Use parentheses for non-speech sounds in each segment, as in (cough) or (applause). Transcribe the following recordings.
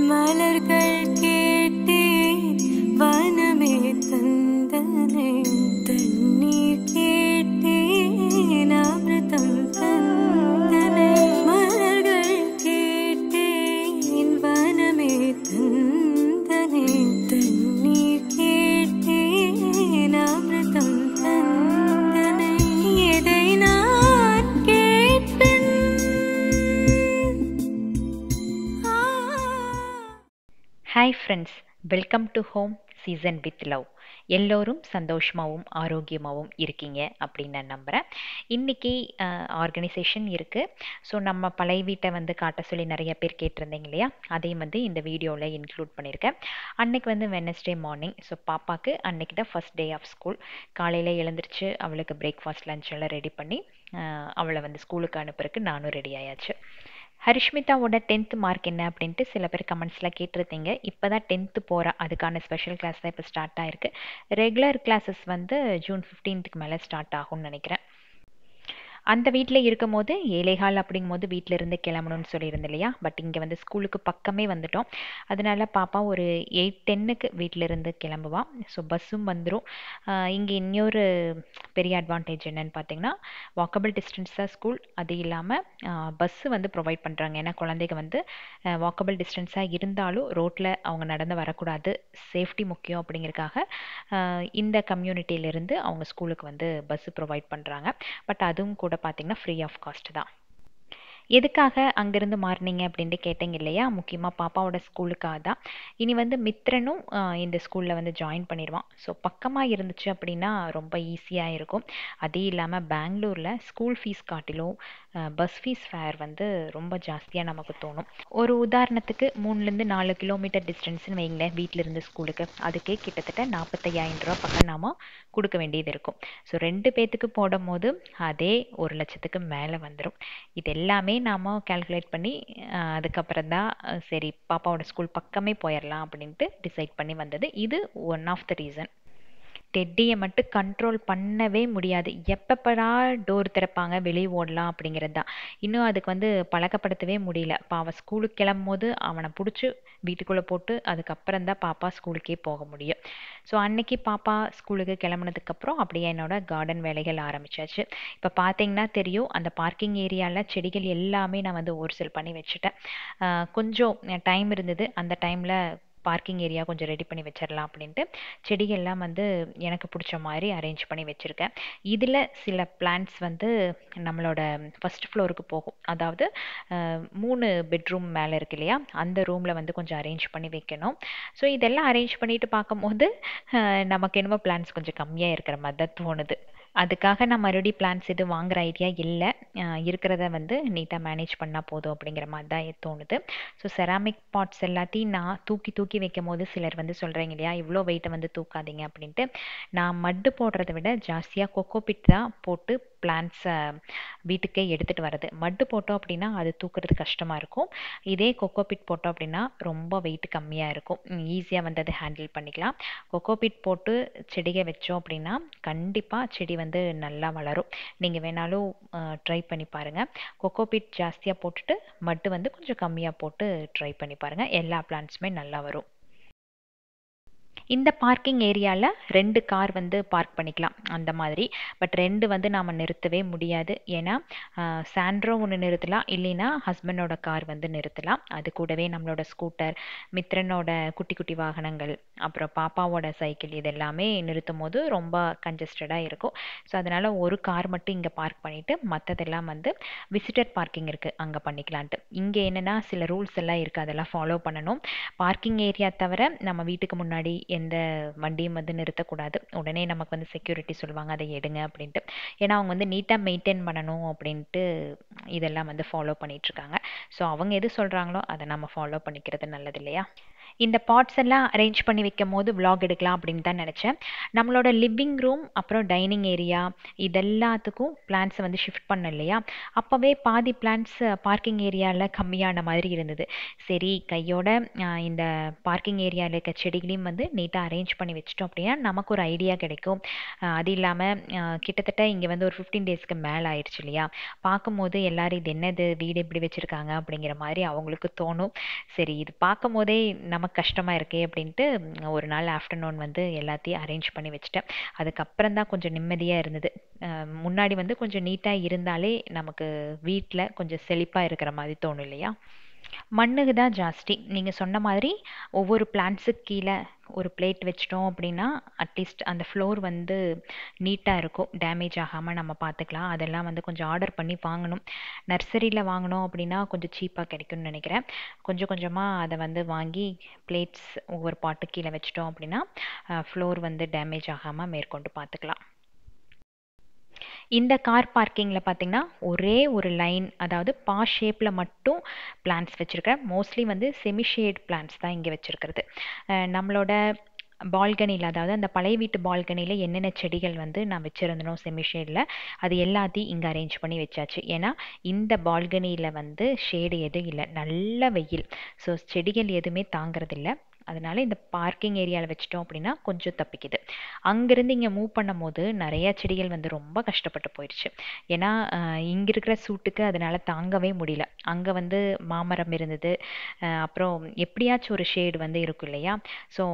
मलर करके hi friends welcome to home season with love எல்லோரும் சந்தோஷமாகவும் ஆரோக்கியமாகவும் இருக்கீங்க அப்படின்னு நான் நம்புகிறேன் இன்றைக்கி ஆர்கனைசேஷன் இருக்குது ஸோ நம்ம பழைய வீட்டை வந்து காட்ட சொல்லி நிறைய பேர் கேட்டிருந்தீங்க இல்லையா அதையும் வந்து இந்த வீடியோவில் இன்க்ளூட் பண்ணியிருக்கேன் அன்னைக்கு வந்து வெனஸ்டே மார்னிங் ஸோ பாப்பாவுக்கு அன்றைக்கி தான் ஃபஸ்ட் டே ஆஃப் ஸ்கூல் காலையில் எழுந்திரிச்சு அவளுக்கு பிரேக்ஃபாஸ்ட் லன்ச் எல்லாம் ரெடி பண்ணி அவளை வந்து ஸ்கூலுக்கு அனுப்புறதுக்கு நானும் ரெடி ஆயாச்சு ஹரிஷ்மிதாவோட டென்த்து மார்க் என்ன அப்படின்ட்டு சில பேர் கமெண்ட்ஸில் கேட்டிருந்தீங்க இப்போ தான் டென்த்து போகிறா அதுக்கான ஸ்பெஷல் கிளாஸ் தான் இப்போ ஸ்டார்ட் ஆகிருக்கு ரெகுலர் கிளாஸஸ் வந்து ஜூன் ஃபிஃப்டீன்த்துக்கு மேலே ஸ்டார்ட் ஆகும்னு நினைக்கிறேன் அந்த வீட்டில் இருக்கும் போது ஏழைகால் அப்படிங்கும் போது வீட்டில் இருந்து கிளம்பணும்னு சொல்லியிருந்தேன் இல்லையா பட் இங்கே வந்து ஸ்கூலுக்கு பக்கமே வந்துட்டோம் அதனால பாப்பா ஒரு எயிட் டென்னுக்கு வீட்டிலிருந்து கிளம்புவான் ஸோ பஸ்ஸும் வந்துடும் இங்கே இன்னொரு பெரிய அட்வான்டேஜ் என்னன்னு பார்த்தீங்கன்னா வாக்கபிள் டிஸ்டன்ஸ் தான் ஸ்கூல் அது இல்லாமல் பஸ்ஸு வந்து ப்ரொவைட் பண்ணுறாங்க ஏன்னா குழந்தைங்க வந்து வாக்கபிள் டிஸ்டன்ஸாக இருந்தாலும் ரோட்டில் அவங்க நடந்து வரக்கூடாது சேஃப்டி முக்கியம் அப்படிங்கிறக்காக இந்த கம்யூனிட்டியிலேருந்து அவங்க ஸ்கூலுக்கு வந்து பஸ்ஸு ப்ரொவைட் பண்ணுறாங்க பட் அதுவும் கூட பார்த்தீங்கன்னா ஃப்ரீ ஆஃப் காஸ்ட் தான் எதுக்காக அங்கேருந்து மாறினீங்க அப்படின்ட்டு கேட்டீங்க இல்லையா முக்கியமாக பாப்பாவோட ஸ்கூலுக்காக தான் இனி வந்து மித்ரனும் இந்த ஸ்கூலில் வந்து ஜாயின் பண்ணிடுவான் ஸோ பக்கமாக இருந்துச்சு அப்படின்னா ரொம்ப ஈஸியாக இருக்கும் அதே இல்லாமல் பெங்களூரில் ஸ்கூல் ஃபீஸ் காட்டிலும் பஸ் ஃபீஸ் ஃபேர் வந்து ரொம்ப ஜாஸ்தியாக நமக்கு தோணும் ஒரு உதாரணத்துக்கு மூணுலேருந்து நாலு கிலோமீட்டர் டிஸ்டன்ஸ்னு வைங்களேன் வீட்டிலேருந்து ஸ்கூலுக்கு அதுக்கே கிட்டத்தட்ட நாற்பத்தையாயிரம் ரூபா பக்கம் நாம் கொடுக்க வேண்டியது இருக்கும் ஸோ ரெண்டு பேர்த்துக்கு போடும்போது அதே ஒரு லட்சத்துக்கு மேலே வந்துடும் இது எல்லாமே நாம் கால்குலேட் பண்ணி அதுக்கப்புறம் தான் சரி பாப்பாவோட ஸ்கூல் பக்கமே போயிடலாம் அப்படின்ட்டு டிசைட் பண்ணி வந்தது இது ஒன் ஆஃப் த ரீசன் டெட்டியை மட்டும் கண்ட்ரோல் பண்ணவே முடியாது எப்பப்படா டோர் திறப்பாங்க வெளியே ஓடலாம் அப்படிங்கிறது தான் இன்னும் அதுக்கு வந்து பழக்கப்படுத்தவே முடியல இப்போ அவன் ஸ்கூலுக்கு கிளம்பும் போது அவனை பிடிச்சி வீட்டுக்குள்ளே போட்டு அதுக்கப்புறம் தான் பாப்பா ஸ்கூலுக்கே போக முடியும் ஸோ அன்னைக்கு பாப்பா ஸ்கூலுக்கு கிளம்புனதுக்கப்புறம் அப்படியே என்னோட கார்டன் வேலைகள் ஆரம்பிச்சாச்சு இப்போ பார்த்தீங்கன்னா தெரியும் அந்த பார்க்கிங் ஏரியாவில் செடிகள் எல்லாமே நான் வந்து ஓர்சல் பண்ணி வச்சுட்டேன் கொஞ்சம் டைம் இருந்தது அந்த டைமில் பார்க்கிங் ஏரியா கொஞ்சம் ரெடி பண்ணி வச்சிடலாம் அப்படின்ட்டு செடிகள்லாம் வந்து எனக்கு பிடிச்ச மாதிரி அரேஞ்ச் பண்ணி வச்சுருக்கேன் இதில் சில பிளான்ட்ஸ் வந்து நம்மளோட ஃபஸ்ட் ஃப்ளோருக்கு போகும் அதாவது மூணு பெட்ரூம் மேலே இருக்கு இல்லையா அந்த ரூமில் வந்து கொஞ்சம் அரேஞ்ச் பண்ணி வைக்கணும் ஸோ இதெல்லாம் அரேஞ்ச் பண்ணிட்டு பார்க்கும்போது நமக்கு என்னமோ பிளான்ஸ் கொஞ்சம் கம்மியாக இருக்கிற மாதிரி தான் தோணுது அதுக்காக நான் மறுபடியும் பிளான்ஸ் எதுவும் வாங்குகிற ஐடியா இல்லை இருக்கிறத வந்து நீட்டாக மேனேஜ் பண்ணால் போதும் அப்படிங்கிற மாதிரி தான் தோணுது ஸோ செராமிக் பாட்ஸ் எல்லாத்தையும் நான் தூக்கி தூக்கி தூக்கி வைக்கும் போது சிலர் வந்து சொல்கிறீங்க இல்லையா இவ்வளோ வெயிட்டை வந்து தூக்காதீங்க அப்படின்ட்டு நான் மட்டு போடுறத விட ஜாஸ்தியாக கொக்கோ பிட் தான் போட்டு பிளான்ட்ஸை வீட்டுக்கே எடுத்துகிட்டு வர்றது மட்டு போட்டோம் அப்படின்னா அது தூக்குறது கஷ்டமாக இருக்கும் இதே கொக்கோபிட் போட்டோம் அப்படின்னா ரொம்ப வெயிட் கம்மியாக இருக்கும் ஈஸியாக வந்து அதை ஹேண்டில் பண்ணிக்கலாம் கொக்கோபிட் போட்டு செடியை வச்சோம் அப்படின்னா கண்டிப்பாக செடி வந்து நல்லா வளரும் நீங்கள் வேணாலும் ட்ரை பண்ணி பாருங்கள் கொக்கோபிட் ஜாஸ்தியாக போட்டுட்டு மட்டு வந்து கொஞ்சம் கம்மியாக போட்டு ட்ரை பண்ணி பாருங்கள் எல்லா பிளான்ட்ஸுமே நல்லா வரும் இந்த பார்க்கிங் ஏரியாவில் ரெண்டு கார் வந்து பார்க் பண்ணிக்கலாம் அந்த மாதிரி பட் ரெண்டு வந்து நாம் நிறுத்தவே முடியாது ஏன்னா சாண்ட்ரோ ஒன்று நிறுத்தலாம் இல்லைன்னா ஹஸ்பண்டோட கார் வந்து நிறுத்தலாம் அது கூடவே நம்மளோட ஸ்கூட்டர் மித்ரனோட குட்டி குட்டி வாகனங்கள் அப்புறம் பாப்பாவோட சைக்கிள் இதெல்லாமே நிறுத்தும் போது ரொம்ப கன்ஜஸ்டடாக இருக்கும் ஸோ அதனால் ஒரு கார் மட்டும் இங்கே பார்க் பண்ணிவிட்டு மற்றதெல்லாம் வந்து விசிட்டர் பார்க்கிங் இருக்குது அங்கே பண்ணிக்கலான்ட்டு இங்கே என்னென்னா சில ரூல்ஸ் எல்லாம் இருக்குது அதெல்லாம் ஃபாலோ பண்ணணும் பார்க்கிங் ஏரியா தவிர நம்ம வீட்டுக்கு முன்னாடி எந்த வண்டியும் வந்து நிறுத்தக்கூடாது உடனே நமக்கு வந்து செக்யூரிட்டி சொல்லுவாங்க அதை எடுங்க அப்படின்ட்டு ஏன்னா அவங்க வந்து நீட்டாக மெயின்டைன் பண்ணணும் அப்படின்ட்டு இதெல்லாம் வந்து ஃபாலோ பண்ணிகிட்ருக்காங்க ஸோ அவங்க எது சொல்கிறாங்களோ அதை நம்ம ஃபாலோ பண்ணிக்கிறது நல்லது இல்லையா இந்த பாட்ஸ் எல்லாம் அரேஞ்ச் பண்ணி வைக்கும் போது விலாக் எடுக்கலாம் அப்படின்னு தான் நினச்சேன் நம்மளோட லிவிங் ரூம் அப்புறம் டைனிங் ஏரியா இதெல்லாத்துக்கும் பிளான்ஸை வந்து ஷிஃப்ட் பண்ண இல்லையா அப்போவே பாதி பிளான்ஸ் பார்க்கிங் ஏரியாவில் கம்மியான மாதிரி இருந்தது சரி கையோட இந்த பார்க்கிங் ஏரியாவில் இருக்க செடிகளையும் வந்து நீட்டாக அரேஞ்ச் பண்ணி வச்சிட்டோம் அப்படின்னா நமக்கு ஒரு ஐடியா கிடைக்கும் அது இல்லாமல் கிட்டத்தட்ட இங்கே வந்து ஒரு ஃபிஃப்டீன் டேஸ்க்கு மேலே ஆயிடுச்சு இல்லையா பார்க்கும்போது எல்லோரும் இது என்னது வீடு இப்படி வச்சுருக்காங்க அப்படிங்கிற மாதிரி அவங்களுக்கு தோணும் சரி இது பார்க்கும் போதே நமக்கு நமக்கு கஷ்டமாக இருக்கே அப்படின்ட்டு ஒரு நாள் ஆஃப்டர்நூன் வந்து எல்லாத்தையும் அரேஞ்ச் பண்ணி வச்சுட்டேன் அதுக்கப்புறம் தான் கொஞ்சம் நிம்மதியாக இருந்தது முன்னாடி வந்து கொஞ்சம் நீட்டாக இருந்தாலே நமக்கு வீட்டில் கொஞ்சம் செழிப்பாக இருக்கிற மாதிரி தோணும் இல்லையா மண்ணுக்கு தான் ஜாஸ்தி நீங்கள் சொன்ன மாதிரி ஒவ்வொரு பிளான்ட்ஸுக்கு கீழே ஒரு பிளேட் வச்சிட்டோம் அப்படின்னா அட்லீஸ்ட் அந்த ஃப்ளோர் வந்து நீட்டாக இருக்கும் டேமேஜ் ஆகாமல் நம்ம பார்த்துக்கலாம் அதெல்லாம் வந்து கொஞ்சம் ஆர்டர் பண்ணி வாங்கணும் நர்சரியில் வாங்கினோம் அப்படின்னா கொஞ்சம் சீப்பாக கிடைக்கும்னு நினைக்கிறேன் கொஞ்சம் கொஞ்சமாக அதை வந்து வாங்கி பிளேட்ஸ் ஒவ்வொரு பாட்டு கீழே வச்சிட்டோம் அப்படின்னா ஃப்ளோர் வந்து டேமேஜ் ஆகாமல் மேற்கொண்டு பார்த்துக்கலாம் இந்த கார் பார்க்கிங்கில் பார்த்தீங்கன்னா ஒரே ஒரு லைன் அதாவது பா ஷேப்பில் மட்டும் பிளான்ஸ் வச்சுருக்கேன் மோஸ்ட்லி வந்து செமி ஷேட் பிளான்ஸ் தான் இங்கே வச்சுருக்கிறது நம்மளோட பால்கனியில் அதாவது அந்த பழைய வீட்டு பால்கனியில் என்னென்ன செடிகள் வந்து நான் வச்சுருந்தனோ செமி ஷேடில் அது எல்லாத்தையும் இங்கே அரேஞ்ச் பண்ணி வச்சாச்சு ஏன்னா இந்த பால்கனியில் வந்து ஷேடு எதுவும் இல்லை நல்ல வெயில் ஸோ செடிகள் எதுவுமே தாங்கிறதில்ல அதனால் இந்த பார்க்கிங் ஏரியாவில் வச்சிட்டோம் அப்படின்னா கொஞ்சம் தப்பிக்குது அங்கேருந்து இங்கே மூவ் பண்ணும் போது நிறையா செடிகள் வந்து ரொம்ப கஷ்டப்பட்டு போயிடுச்சு ஏன்னா இங்கே இருக்கிற சூட்டுக்கு அதனால் தாங்கவே முடியல அங்கே வந்து மாமரம் இருந்தது அப்புறம் எப்படியாச்சும் ஒரு ஷேடு வந்து இருக்கும் இல்லையா ஸோ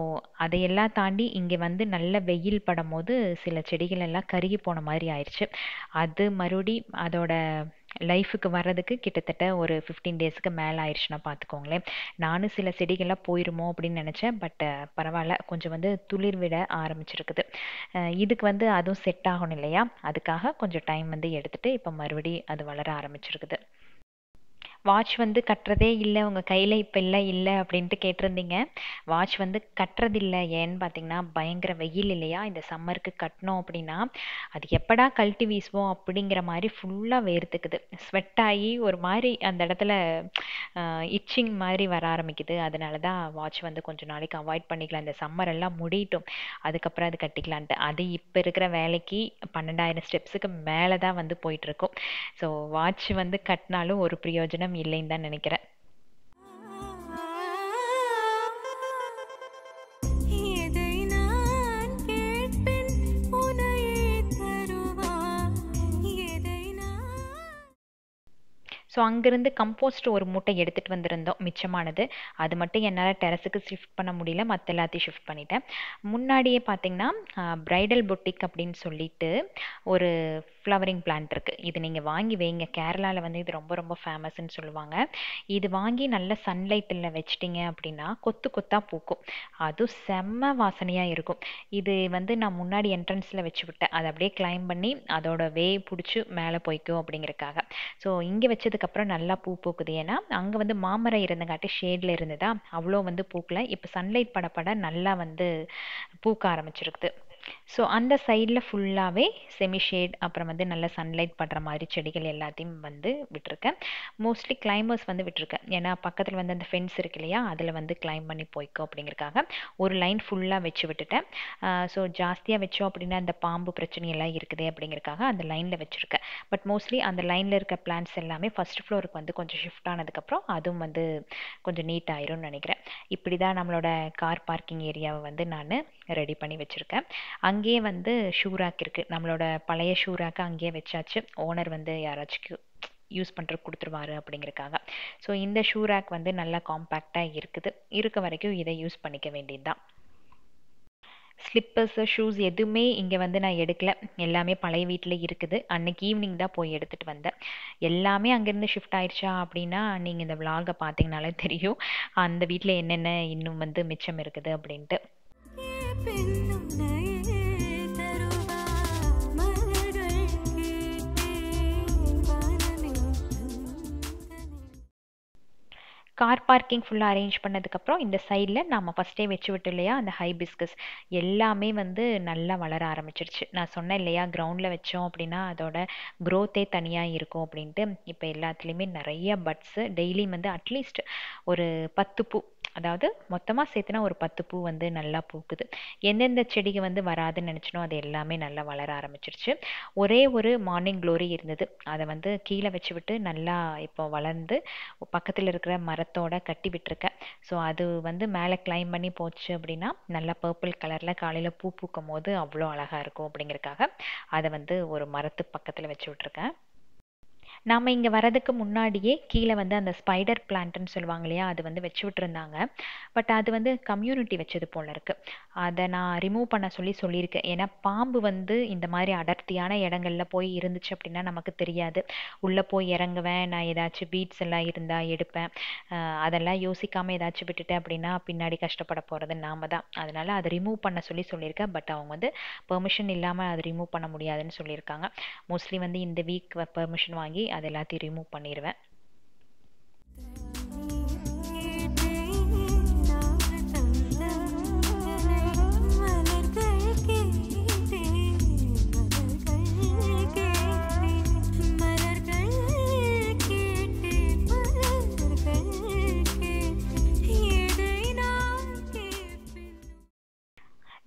அதையெல்லாம் தாண்டி இங்கே வந்து நல்ல வெயில் படும் போது சில செடிகள் எல்லாம் கருகி போன மாதிரி ஆயிடுச்சு அது மறுபடி அதோட லைஃபுக்கு வர்றதுக்கு கிட்டத்தட்ட ஒரு ஃபிஃப்டீன் டேஸுக்கு மேலே ஆயிடுச்சுன்னா பார்த்துக்கோங்களேன் நானும் சில செடிகள்லாம் போயிருமோ அப்படின்னு நினச்சேன் பட் பரவாயில்ல கொஞ்சம் வந்து துளிர் விட ஆரம்பிச்சிருக்குது இதுக்கு வந்து அதுவும் செட் ஆகணும் இல்லையா அதுக்காக கொஞ்சம் டைம் வந்து எடுத்துகிட்டு இப்போ மறுபடியும் அது வளர ஆரம்பிச்சிருக்குது வாட்ச் வந்து கட்டுறதே இல்லை உங்கள் கையில் இப்போ இல்லை இல்லை அப்படின்ட்டு கேட்டிருந்தீங்க வாட்ச் வந்து கட்டுறதில்ல ஏன்னு பார்த்தீங்கன்னா பயங்கர வெயில் இல்லையா இந்த சம்மருக்கு கட்டினோம் அப்படின்னா அது எப்படா கழட்டி வீசுவோம் அப்படிங்கிற மாதிரி ஃபுல்லாக வேர்த்துக்குது ஸ்வெட் ஆகி ஒரு மாதிரி அந்த இடத்துல இச்சிங் மாதிரி வர ஆரம்பிக்குது அதனால தான் வாட்ச் வந்து கொஞ்சம் நாளைக்கு அவாய்ட் பண்ணிக்கலாம் இந்த சம்மர் எல்லாம் முடியட்டும் அதுக்கப்புறம் அது கட்டிக்கலான்ட்டு அது இப்போ இருக்கிற வேலைக்கு பன்னெண்டாயிரம் ஸ்டெப்ஸுக்கு மேலே தான் வந்து போயிட்டுருக்கோம் ஸோ வாட்ச் வந்து கட்டினாலும் ஒரு பிரயோஜனம் இல்லைன்னு தான் நினைக்கிறேன் ஸோ அங்கேருந்து கம்போஸ்ட் ஒரு மூட்டை எடுத்துகிட்டு வந்திருந்தோம் மிச்சமானது அது மட்டும் என்னால் டெரஸுக்கு ஷிஃப்ட் பண்ண முடியல மற்ற எல்லாத்தையும் ஷிஃப்ட் பண்ணிட்டேன் முன்னாடியே பார்த்திங்கன்னா ப்ரைடல் பொட்டிக் அப்படின்னு சொல்லிட்டு ஒரு ஃப்ளவரிங் பிளான்ட் இருக்குது இது நீங்கள் வாங்கி வைங்க கேரளாவில் வந்து இது ரொம்ப ரொம்ப ஃபேமஸ்ன்னு சொல்லுவாங்க இது வாங்கி நல்ல சன்லைட்டில் வச்சிட்டிங்க அப்படின்னா கொத்து கொத்தாக பூக்கும் அதுவும் செம்ம வாசனையாக இருக்கும் இது வந்து நான் முன்னாடி என்ட்ரன்ஸில் வச்சு விட்டேன் அதை அப்படியே கிளைம் பண்ணி அதோட வே பிடிச்சி மேலே போய்க்கும் அப்படிங்கிறக்காக ஸோ இங்கே வச்சதுக்கு அதுக்கப்புறம் நல்லா பூ பூக்குது ஏன்னா அங்கே வந்து மாமரம் இருந்தங்காட்டி ஷேடில் இருந்ததா அவ்வளோ வந்து பூக்கலை இப்போ சன்லைட் படப்பட நல்லா வந்து பூக்க ஆரம்பிச்சிருக்குது ஸோ அந்த சைடில் ஃபுல்லாகவே செமிஷேட் அப்புறம் வந்து நல்ல சன்லைட் படுற மாதிரி செடிகள் எல்லாத்தையும் வந்து விட்டுருக்கேன் மோஸ்ட்லி கிளைம்பர்ஸ் வந்து விட்டுருக்கேன் ஏன்னா பக்கத்தில் வந்து அந்த ஃபென்ஸ் இருக்கு இல்லையா அதில் வந்து கிளைம் பண்ணி போய்க்கோ அப்படிங்கிறக்காக ஒரு லைன் ஃபுல்லாக வச்சு விட்டுட்டேன் ஸோ ஜாஸ்தியாக வச்சோம் அப்படின்னா அந்த பாம்பு பிரச்சனை எல்லாம் இருக்குது அப்படிங்கிறக்காக அந்த லைனில் வச்சுருக்கேன் பட் மோஸ்ட்லி அந்த லைனில் இருக்க பிளான்ஸ் எல்லாமே ஃபஸ்ட் ஃப்ளோருக்கு வந்து கொஞ்சம் ஷிஃப்ட் ஆனதுக்கப்புறம் அதுவும் வந்து கொஞ்சம் நீட் ஆயிரும்னு நினைக்கிறேன் இப்படி தான் நம்மளோட கார் பார்க்கிங் ஏரியாவை வந்து நான் ரெடி பண்ணி வச்சுருக்கேன் அங்கேயே வந்து ஷூ ரேக் இருக்குது நம்மளோட பழைய ஷூ ரேக்கை அங்கேயே வச்சாச்சு ஓனர் வந்து யாராச்சும் யூஸ் பண்ணுற கொடுத்துருவாரு அப்படிங்கிறக்காக ஸோ இந்த ஷூ ரேக் வந்து நல்லா காம்பேக்டாக இருக்குது இருக்க வரைக்கும் இதை யூஸ் பண்ணிக்க வேண்டியது தான் ஸ்லிப்பர்ஸு ஷூஸ் எதுவுமே இங்கே வந்து நான் எடுக்கல எல்லாமே பழைய வீட்டில் இருக்குது அன்னைக்கு ஈவினிங் தான் போய் எடுத்துகிட்டு வந்தேன் எல்லாமே அங்கேருந்து ஷிஃப்ட் ஆயிடுச்சா அப்படின்னா நீங்கள் இந்த விலாகை பார்த்தீங்கனாலே தெரியும் அந்த வீட்டில் என்னென்ன இன்னும் வந்து மிச்சம் இருக்குது அப்படின்ட்டு கார் பார்க்கிங் ஃபுல்லாக அரேஞ்ச் பண்ணதுக்கப்புறம் இந்த சைடில் நாம் ஃபஸ்ட்டே வச்சு விட்டோம் இல்லையா அந்த ஹை பிஸ்கஸ் எல்லாமே வந்து நல்லா வளர ஆரம்பிச்சிருச்சு நான் சொன்னேன் இல்லையா கிரவுண்டில் வச்சோம் அப்படின்னா அதோட க்ரோத்தே தனியாக இருக்கும் அப்படின்ட்டு இப்போ எல்லாத்துலேயுமே நிறைய பட்ஸு டெய்லியும் வந்து அட்லீஸ்ட் ஒரு பத்து பூ அதாவது மொத்தமாக சேர்த்துனா ஒரு பத்து பூ வந்து நல்லா பூக்குது எந்தெந்த செடிக்கு வந்து வராதுன்னு நினச்சினோ அது எல்லாமே நல்லா வளர ஆரம்பிச்சிருச்சு ஒரே ஒரு மார்னிங் க்ளோரி இருந்தது அதை வந்து கீழே வச்சு விட்டு நல்லா இப்போ வளர்ந்து பக்கத்தில் இருக்கிற மரத்தோட கட்டி விட்டுருக்கேன் ஸோ அது வந்து மேலே கிளைம் பண்ணி போச்சு அப்படின்னா நல்லா பர்பிள் கலரில் காலையில் பூ பூக்கும் போது அவ்வளோ அழகாக இருக்கும் அப்படிங்கிறக்காக அதை வந்து ஒரு மரத்து பக்கத்தில் வச்சு விட்ருக்கேன் நாம் இங்கே வரதுக்கு முன்னாடியே கீழே வந்து அந்த ஸ்பைடர் பிளான்ட்னு சொல்லுவாங்க இல்லையா அது வந்து வச்சு விட்டுருந்தாங்க பட் அது வந்து கம்யூனிட்டி வச்சது போல இருக்குது அதை நான் ரிமூவ் பண்ண சொல்லி சொல்லியிருக்கேன் ஏன்னா பாம்பு வந்து இந்த மாதிரி அடர்த்தியான இடங்கள்ல போய் இருந்துச்சு அப்படின்னா நமக்கு தெரியாது உள்ளே போய் இறங்குவேன் நான் ஏதாச்சும் பீட்ஸ் எல்லாம் இருந்தால் எடுப்பேன் அதெல்லாம் யோசிக்காமல் ஏதாச்சும் விட்டுட்டேன் அப்படின்னா பின்னாடி கஷ்டப்பட போகிறது நாம தான் அதனால் அதை ரிமூவ் பண்ண சொல்லி சொல்லியிருக்கேன் பட் அவங்க வந்து பெர்மிஷன் இல்லாமல் அதை ரிமூவ் பண்ண முடியாதுன்னு சொல்லியிருக்காங்க மோஸ்ட்லி வந்து இந்த வீக் பெர்மிஷன் வாங்கி அது எல்லாத்தையும் ரிமூவ் பண்ணிடுவேன்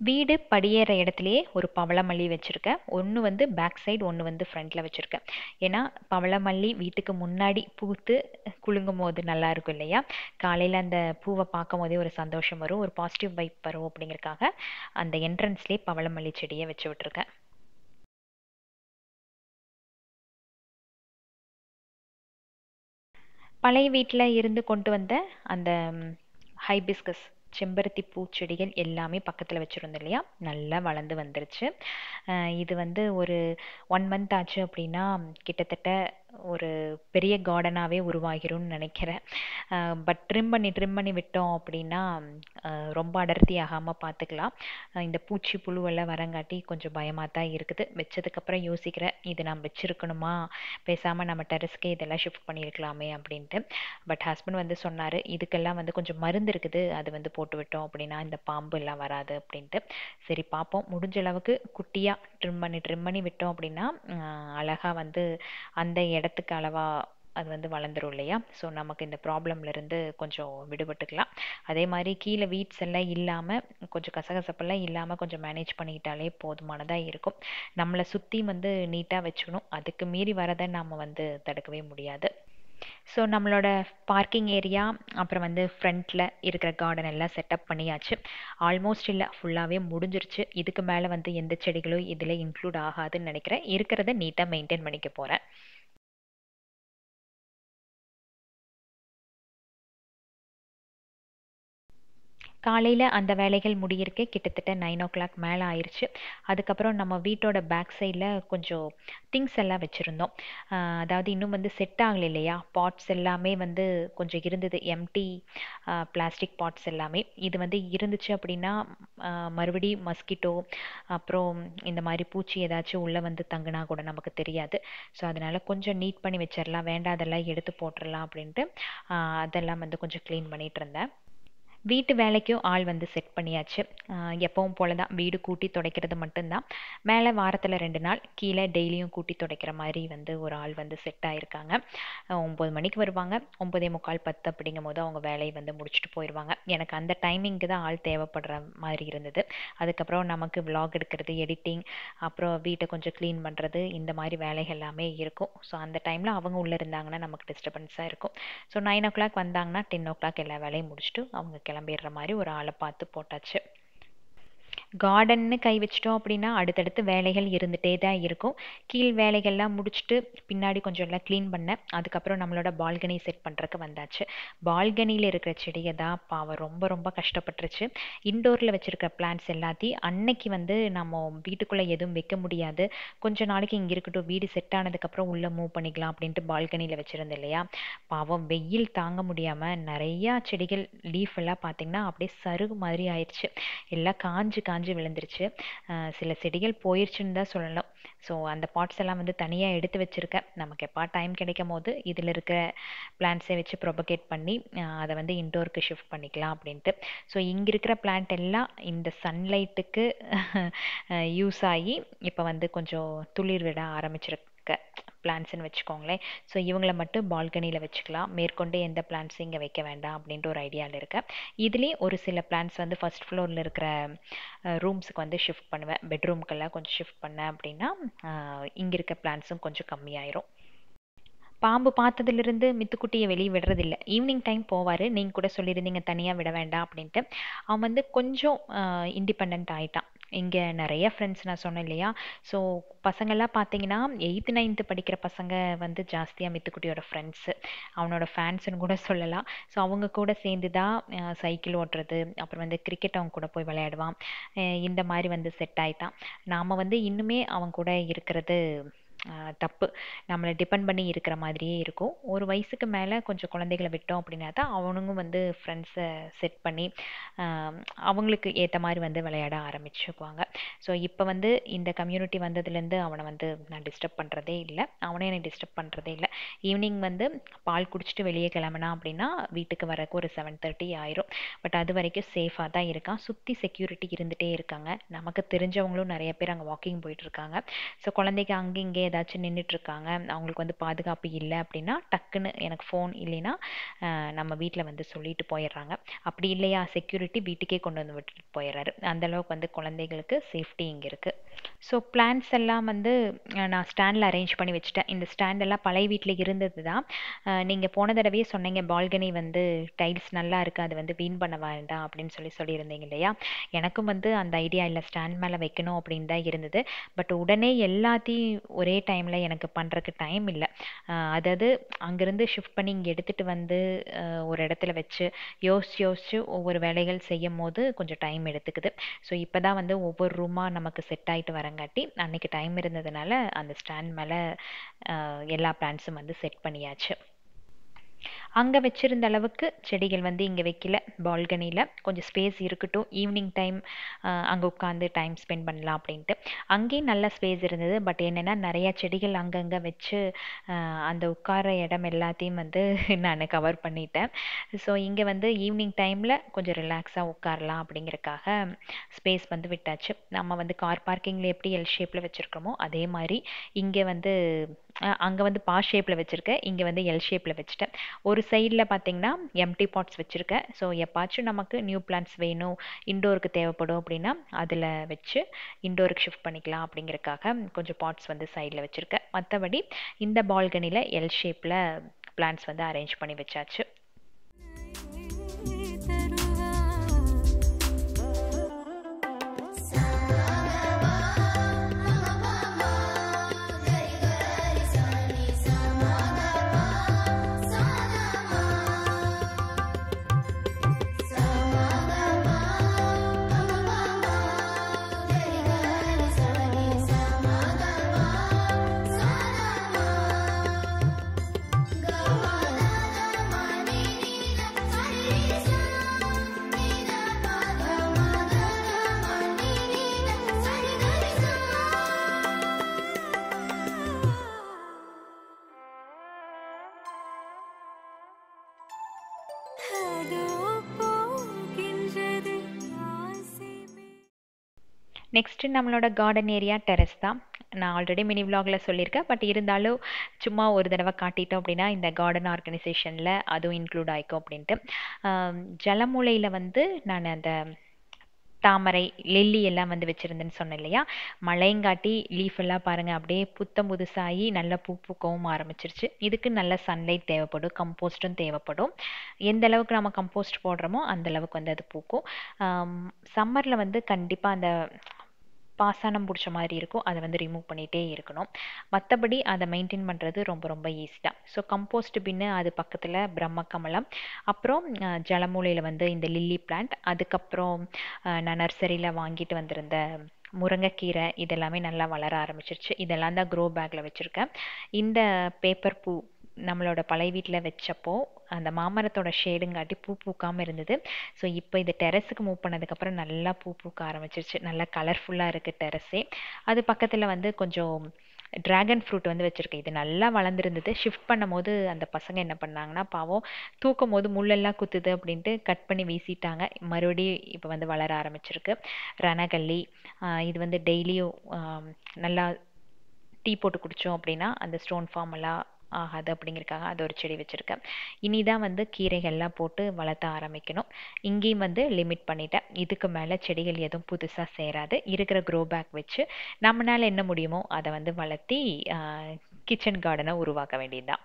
வீடு படியேற இடத்துலையே ஒரு பவளமல்லி வச்சுருக்கேன் ஒன்று வந்து பேக் சைடு ஒன்று வந்து ஃப்ரண்ட்டில் வச்சுருக்கேன் ஏன்னா பவளமல்லி வீட்டுக்கு முன்னாடி பூத்து குலுங்கும் போது நல்லாயிருக்கும் இல்லையா காலையில் அந்த பூவை பார்க்கும் போதே ஒரு சந்தோஷம் வரும் ஒரு பாசிட்டிவ் வைப் வரும் அப்படிங்கிறக்காக அந்த என்ட்ரன்ஸ்லேயே பவளமல்லி செடியை வச்சு விட்ருக்கேன் பழைய வீட்டில் இருந்து கொண்டு வந்த அந்த ஹைபிஸ்கஸ் செம்பருத்தி பூச்செடிகள் எல்லாமே பக்கத்தில் வச்சுருந்தோம் இல்லையா நல்லா வளர்ந்து வந்துருச்சு இது வந்து ஒரு ஒன் மந்த் ஆச்சு அப்படின்னா கிட்டத்தட்ட ஒரு பெரிய கார்டனாகவே உருவாகிரும்னு நினைக்கிறேன் பட் ட்ரிம் பண்ணி ட்ரிம் பண்ணி விட்டோம் அப்படின்னா ரொம்ப அடர்த்தி ஆகாமல் பார்த்துக்கலாம் இந்த பூச்சி புழுவெல்லாம் வரங்காட்டி கொஞ்சம் பயமாக தான் இருக்குது வச்சதுக்கப்புறம் யோசிக்கிறேன் இது நான் வச்சுருக்கணுமா பேசாமல் நம்ம டெரஸ்க்கே இதெல்லாம் ஷிஃப்ட் பண்ணியிருக்கலாமே அப்படின்ட்டு பட் ஹஸ்பண்ட் வந்து சொன்னார் இதுக்கெல்லாம் வந்து கொஞ்சம் மருந்து இருக்குது அது வந்து போட்டு விட்டோம் அப்படின்னா இந்த பாம்பு எல்லாம் வராது அப்படின்ட்டு சரி பார்ப்போம் முடிஞ்ச அளவுக்கு குட்டியாக ட்ரிம் பண்ணி ட்ரிம் பண்ணி விட்டோம் அப்படின்னா அழகாக வந்து அந்த இடத்துக்கு அளவாக அது வந்து வளர்ந்துரும் இல்லையா ஸோ நமக்கு இந்த ப்ராப்ளம்லேருந்து கொஞ்சம் விடுபட்டுக்கலாம் அதே மாதிரி கீழே வீட்ஸ் எல்லாம் இல்லாமல் கொஞ்சம் கசகசப்பெல்லாம் இல்லாமல் கொஞ்சம் மேனேஜ் பண்ணிக்கிட்டாலே போதுமானதாக இருக்கும் நம்மளை சுற்றி வந்து நீட்டாக வச்சுக்கணும் அதுக்கு மீறி வரதை நாம் வந்து தடுக்கவே முடியாது ஸோ நம்மளோட பார்க்கிங் ஏரியா அப்புறம் வந்து ஃப்ரண்ட்டில் இருக்கிற கார்டன் எல்லாம் செட்டப் பண்ணியாச்சு ஆல்மோஸ்ட் இல்லை ஃபுல்லாகவே முடிஞ்சிருச்சு இதுக்கு மேலே வந்து எந்த செடிகளும் இதில் இன்க்ளூட் ஆகாதுன்னு நினைக்கிறேன் இருக்கிறத நீட்டாக மெயின்டைன் பண்ணிக்க போகிறேன் காலையில் அந்த வேலைகள் முடியிருக்கே கிட்டத்தட்ட நைன் ஓ கிளாக் மேலே ஆயிடுச்சு அதுக்கப்புறம் நம்ம வீட்டோட பேக் சைடில் கொஞ்சம் திங்ஸ் எல்லாம் வச்சுருந்தோம் அதாவது இன்னும் வந்து செட் ஆகலை இல்லையா பாட்ஸ் எல்லாமே வந்து கொஞ்சம் இருந்தது எம்டி பிளாஸ்டிக் பாட்ஸ் எல்லாமே இது வந்து இருந்துச்சு அப்படின்னா மறுபடி மஸ்கிட்டோ அப்புறம் இந்த மாதிரி பூச்சி ஏதாச்சும் உள்ளே வந்து தங்கினா கூட நமக்கு தெரியாது ஸோ அதனால் கொஞ்சம் நீட் பண்ணி வச்சிடலாம் வேண்டாதெல்லாம் எடுத்து போட்டுடலாம் அப்படின்ட்டு அதெல்லாம் வந்து கொஞ்சம் க்ளீன் பண்ணிகிட்டு இருந்தேன் வீட்டு வேலைக்கும் ஆள் வந்து செட் பண்ணியாச்சு எப்பவும் போல தான் வீடு கூட்டி துடைக்கிறது மட்டும்தான் மேலே வாரத்தில் ரெண்டு நாள் கீழே டெய்லியும் கூட்டி துடைக்கிற மாதிரி வந்து ஒரு ஆள் வந்து செட் ஆகிருக்காங்க ஒம்பது மணிக்கு வருவாங்க ஒம்பதே முக்கால் பத்து அப்படிங்கும் போது அவங்க வேலையை வந்து முடிச்சுட்டு போயிடுவாங்க எனக்கு அந்த டைமிங்க்கு தான் ஆள் தேவைப்படுற மாதிரி இருந்தது அதுக்கப்புறம் நமக்கு விலாக் எடுக்கிறது எடிட்டிங் அப்புறம் வீட்டை கொஞ்சம் க்ளீன் பண்ணுறது இந்த மாதிரி வேலைகள் எல்லாமே இருக்கும் ஸோ அந்த டைமில் அவங்க உள்ளே இருந்தாங்கன்னா நமக்கு டிஸ்டர்பன்ஸாக இருக்கும் ஸோ நைன் ஓ கிளாக் வந்தாங்கன்னா டென் ஓ கிளாக் எல்லா வேலையும் முடிச்சுட்டு அவங்க கிளம்பிடுற மாதிரி ஒரு ஆளை பார்த்து போட்டாச்சு கார்டன்னு கை வச்சிட்டோம் அப்படின்னா அடுத்தடுத்து வேலைகள் இருந்துகிட்டே தான் இருக்கும் கீழ் வேலைகள்லாம் முடிச்சுட்டு பின்னாடி கொஞ்சம் எல்லாம் க்ளீன் பண்ணேன் அதுக்கப்புறம் நம்மளோட பால்கனி செட் பண்ணுறக்கு வந்தாச்சு பால்கனியில் இருக்கிற செடியை தான் பாவம் ரொம்ப ரொம்ப கஷ்டப்பட்டுருச்சு இன்டோரில் வச்சுருக்கிற பிளான்ஸ் எல்லாத்தையும் அன்னைக்கு வந்து நம்ம வீட்டுக்குள்ளே எதுவும் வைக்க முடியாது கொஞ்ச நாளைக்கு இங்கே இருக்கட்டும் வீடு செட் ஆனதுக்கப்புறம் உள்ளே மூவ் பண்ணிக்கலாம் அப்படின்ட்டு பால்கனியில் வச்சுருந்தேன் இல்லையா பாவம் வெயில் தாங்க முடியாமல் நிறையா செடிகள் லீஃப் எல்லாம் பார்த்திங்கன்னா அப்படியே சருகு மாதிரி ஆயிடுச்சு எல்லாம் காஞ்சு காஞ்சு சாஞ்சு விழுந்துருச்சு சில செடிகள் போயிடுச்சுன்னு தான் சொல்லலாம் ஸோ அந்த பாட்ஸ் எல்லாம் வந்து தனியாக எடுத்து வச்சுருக்கேன் நமக்கு எப்போ டைம் கிடைக்கும் போது இதில் இருக்க பிளான்ஸை வச்சு ப்ரொபகேட் பண்ணி அதை வந்து இன்டோருக்கு ஷிஃப்ட் பண்ணிக்கலாம் அப்படின்ட்டு ஸோ இங்கே இருக்கிற பிளான்ட் எல்லாம் இந்த சன்லைட்டுக்கு யூஸ் ஆகி இப்போ வந்து கொஞ்சம் துளிர் விட ஆரம்பிச்சிருக்கேன் பிளான்ஸ்னு வச்சுக்கோங்களேன் ஸோ இவங்களை மட்டும் பால்கனியில் வச்சுக்கலாம் மேற்கொண்டு எந்த பிளான்ட்ஸும் இங்கே வைக்க வேண்டாம் அப்படின்ற ஒரு ஐடியாவில் இருக்கேன் இதுலேயே ஒரு சில பிளான்ஸ் வந்து ஃபஸ்ட் ஃப்ளோரில் இருக்கிற ரூம்ஸுக்கு வந்து ஷிஃப்ட் பண்ணுவேன் பெட்ரூம்க்கெல்லாம் கொஞ்சம் ஷிஃப்ட் பண்ணேன் அப்படின்னா இங்கே இருக்க பிளான்ஸும் கொஞ்சம் கம்மியாயிரும் பாம்பு பார்த்ததுலேருந்து மித்துக்குட்டியை வெளியே விடுறதில்ல ஈவினிங் டைம் போவார் நீங்கள் கூட சொல்லியிருந்தீங்க தனியாக விட வேண்டாம் அப்படின்ட்டு அவன் வந்து கொஞ்சம் இண்டிபெண்ட் ஆகிட்டான் இங்கே நிறைய ஃப்ரெண்ட்ஸ் நான் சொன்னேன் இல்லையா ஸோ பசங்கள்லாம் பார்த்தீங்கன்னா எயித்து நைன்த்து படிக்கிற பசங்க வந்து ஜாஸ்தியாக மித்துக்குட்டியோட ஃப்ரெண்ட்ஸு அவனோட ஃபேன்ஸுன்னு கூட சொல்லலாம் ஸோ அவங்க கூட சேர்ந்து தான் சைக்கிள் ஓட்டுறது அப்புறம் வந்து கிரிக்கெட் அவங்க கூட போய் விளையாடுவான் இந்த மாதிரி வந்து செட் ஆகிட்டான் நாம் வந்து இன்னுமே அவன் கூட இருக்கிறது தப்பு நம்மளை டிபெண்ட் பண்ணி இருக்கிற மாதிரியே இருக்கும் ஒரு வயசுக்கு மேலே கொஞ்சம் குழந்தைகளை விட்டோம் அப்படின்னா தான் அவனுங்க வந்து ஃப்ரெண்ட்ஸை செட் பண்ணி அவங்களுக்கு ஏற்ற மாதிரி வந்து விளையாட ஆரம்பிச்சுக்குவாங்க ஸோ இப்போ வந்து இந்த கம்யூனிட்டி வந்ததுலேருந்து அவனை வந்து நான் டிஸ்டர்ப் பண்ணுறதே இல்லை அவனே என்னை டிஸ்டர்ப் பண்ணுறதே இல்லை ஈவினிங் வந்து பால் குடிச்சிட்டு வெளியே கிளம்புனா அப்படின்னா வீட்டுக்கு வரக்கு ஒரு செவன் தேர்ட்டி ஆயிரும் பட் அது வரைக்கும் சேஃபாக தான் இருக்கான் சுற்றி செக்யூரிட்டி இருந்துகிட்டே இருக்காங்க நமக்கு தெரிஞ்சவங்களும் நிறைய பேர் அங்கே வாக்கிங் போயிட்டுருக்காங்க ஸோ குழந்தைக்கு அங்கே இங்கே ஏதாச்சும் இருக்காங்க அவங்களுக்கு வந்து பாதுகாப்பு இல்லை அப்படின்னா டக்குன்னு எனக்கு ஃபோன் இல்லைன்னா நம்ம வீட்டில் வந்து சொல்லிட்டு போயிடுறாங்க அப்படி இல்லையா செக்யூரிட்டி வீட்டுக்கே கொண்டு வந்து விட்டுட்டு போயிடுறாரு அந்தளவுக்கு வந்து குழந்தைகளுக்கு சேஃப்டி இங்கே இருக்குது ஸோ பிளாண்ட்ஸ் எல்லாம் வந்து நான் ஸ்டாண்டில் அரேஞ்ச் பண்ணி வச்சுட்டேன் இந்த ஸ்டாண்ட் எல்லாம் பழைய வீட்டில் இருந்தது தான் நீங்கள் போன தடவையே சொன்னீங்க பால்கனி வந்து டைல்ஸ் நல்லா இருக்குது அது வந்து வீண் பண்ண வேண்டாம் அப்படின்னு சொல்லி சொல்லியிருந்தீங்க இல்லையா எனக்கும் வந்து அந்த ஐடியா இல்லை ஸ்டாண்ட் மேலே வைக்கணும் அப்படின்னு தான் இருந்தது பட் உடனே எல்லாத்தையும் ஒரே டைமில் எனக்கு பண்ணுறக்கு டைம் இல்லை அதாவது அங்கேருந்து ஷிஃப்ட் பண்ணி இங்கே எடுத்துகிட்டு வந்து ஒரு இடத்துல வச்சு யோசிச்சு யோசிச்சு ஒவ்வொரு வேலைகள் செய்யும் போது கொஞ்சம் டைம் எடுத்துக்குது ஸோ இப்போ தான் வந்து ஒவ்வொரு ரூமாக நமக்கு செட் ஆகிட்டு வர கரங்காட்டி அன்னைக்கு டைம் இருந்ததுனால அந்த ஸ்டாண்ட் மேலே எல்லா பிளான்ட்ஸும் வந்து செட் பண்ணியாச்சு அங்கே வச்சுருந்த அளவுக்கு செடிகள் வந்து இங்கே வைக்கல பால்கனியில் கொஞ்சம் ஸ்பேஸ் இருக்கட்டும் ஈவினிங் டைம் அங்கே உட்காந்து டைம் ஸ்பெண்ட் பண்ணலாம் அப்படின்ட்டு அங்கேயும் நல்ல ஸ்பேஸ் இருந்தது பட் என்னென்னா நிறையா செடிகள் அங்கங்கே வச்சு அந்த உட்கார இடம் எல்லாத்தையும் வந்து (laughs) நான் கவர் பண்ணிட்டேன் ஸோ இங்கே வந்து ஈவினிங் டைமில் கொஞ்சம் ரிலாக்ஸாக உட்காரலாம் அப்படிங்கிறக்காக ஸ்பேஸ் வந்து விட்டாச்சு நம்ம வந்து கார் பார்க்கிங்கில் எப்படி எல் ஷேப்பில் வச்சுருக்கோமோ அதே மாதிரி இங்கே வந்து அங்கே வந்து பா ஷேப்பில் வச்சுருக்கேன் இங்கே வந்து எல் ஷேப்பில் வச்சுட்டேன் ஒரு சைடில் பார்த்தீங்கன்னா எம்டி பாட்ஸ் வச்சுருக்கேன் ஸோ எப்பாச்சும் நமக்கு நியூ பிளான்ஸ் வேணும் இண்டோருக்கு தேவைப்படும் அப்படின்னா அதில் வச்சு இண்டோருக்கு ஷிஃப்ட் பண்ணிக்கலாம் அப்படிங்கிறக்காக கொஞ்சம் பாட்ஸ் வந்து சைடில் வச்சுருக்கேன் மற்றபடி இந்த பால்கனியில் எல் ஷேப்பில் பிளான்ஸ் வந்து அரேஞ்ச் பண்ணி வச்சாச்சு நெக்ஸ்ட்டு நம்மளோட கார்டன் ஏரியா டெரஸ் தான் நான் ஆல்ரெடி மினி விலாகில் சொல்லியிருக்கேன் பட் இருந்தாலும் சும்மா ஒரு தடவை காட்டிட்டோம் அப்படின்னா இந்த கார்டன் ஆர்கனைசேஷனில் அதுவும் இன்க்ளூட் ஆகிக்கும் அப்படின்ட்டு ஜலமூலையில் வந்து நான் அந்த தாமரை லில்லி எல்லாம் வந்து வச்சுருந்தேன்னு சொன்னேன் இல்லையா மழைங்காட்டி லீஃப் எல்லாம் பாருங்கள் அப்படியே புத்தம் புதுசாகி நல்லா பூ பூக்கவும் ஆரம்பிச்சிருச்சு இதுக்கு நல்ல சன்லைட் தேவைப்படும் கம்போஸ்ட்டும் தேவைப்படும் எந்த அளவுக்கு நம்ம கம்போஸ்ட் போடுறோமோ அந்த அளவுக்கு வந்து அது பூக்கும் சம்மரில் வந்து கண்டிப்பாக அந்த பாசனம் பிடிச்ச மாதிரி இருக்கும் அதை வந்து ரிமூவ் பண்ணிகிட்டே இருக்கணும் மற்றபடி அதை மெயின்டைன் பண்ணுறது ரொம்ப ரொம்ப ஈஸி தான் ஸோ கம்போஸ்ட் பின்னு அது பக்கத்தில் பிரம்ம கமலம் அப்புறம் ஜலமூலையில் வந்து இந்த லில்லி பிளான்ட் அதுக்கப்புறம் நான் நர்சரியில் வாங்கிட்டு வந்திருந்த முருங்கைக்கீரை இதெல்லாமே நல்லா வளர ஆரம்பிச்சிருச்சு இதெல்லாம் தான் க்ரோ பேக்கில் வச்சுருக்கேன் இந்த பேப்பர் பூ நம்மளோட பழைய வீட்டில் வச்சப்போ அந்த மாமரத்தோட ஷேடுங்காட்டி பூ பூக்காமல் இருந்தது ஸோ இப்போ இது டெரஸுக்கு மூவ் பண்ணதுக்கப்புறம் நல்லா பூ பூக்க ஆரம்பிச்சிருச்சு நல்லா கலர்ஃபுல்லாக இருக்குது டெரஸே அது பக்கத்தில் வந்து கொஞ்சம் ட்ராகன் ஃப்ரூட் வந்து வச்சுருக்கேன் இது நல்லா வளர்ந்துருந்தது ஷிஃப்ட் பண்ணும் போது அந்த பசங்க என்ன பண்ணாங்கன்னா பாவம் தூக்கும் போது முள்ளெல்லாம் குத்துது அப்படின்ட்டு கட் பண்ணி வீசிட்டாங்க மறுபடியும் இப்போ வந்து வளர ஆரம்பிச்சிருக்கு ரணகல்லி இது வந்து டெய்லியும் நல்லா டீ போட்டு குடித்தோம் அப்படின்னா அந்த ஸ்டோன் ஃபார்ம் எல்லாம் ஆகாது அப்படிங்கிறக்காக அது ஒரு செடி வச்சுருக்கேன் இனி தான் வந்து கீரைகள்லாம் போட்டு வளர்த்த ஆரம்பிக்கணும் இங்கேயும் வந்து லிமிட் பண்ணிட்டேன் இதுக்கு மேலே செடிகள் எதுவும் புதுசாக சேராது இருக்கிற க்ரோ பேக் வச்சு நம்மளால் என்ன முடியுமோ அதை வந்து வளர்த்தி கிச்சன் கார்டனை உருவாக்க வேண்டியது தான்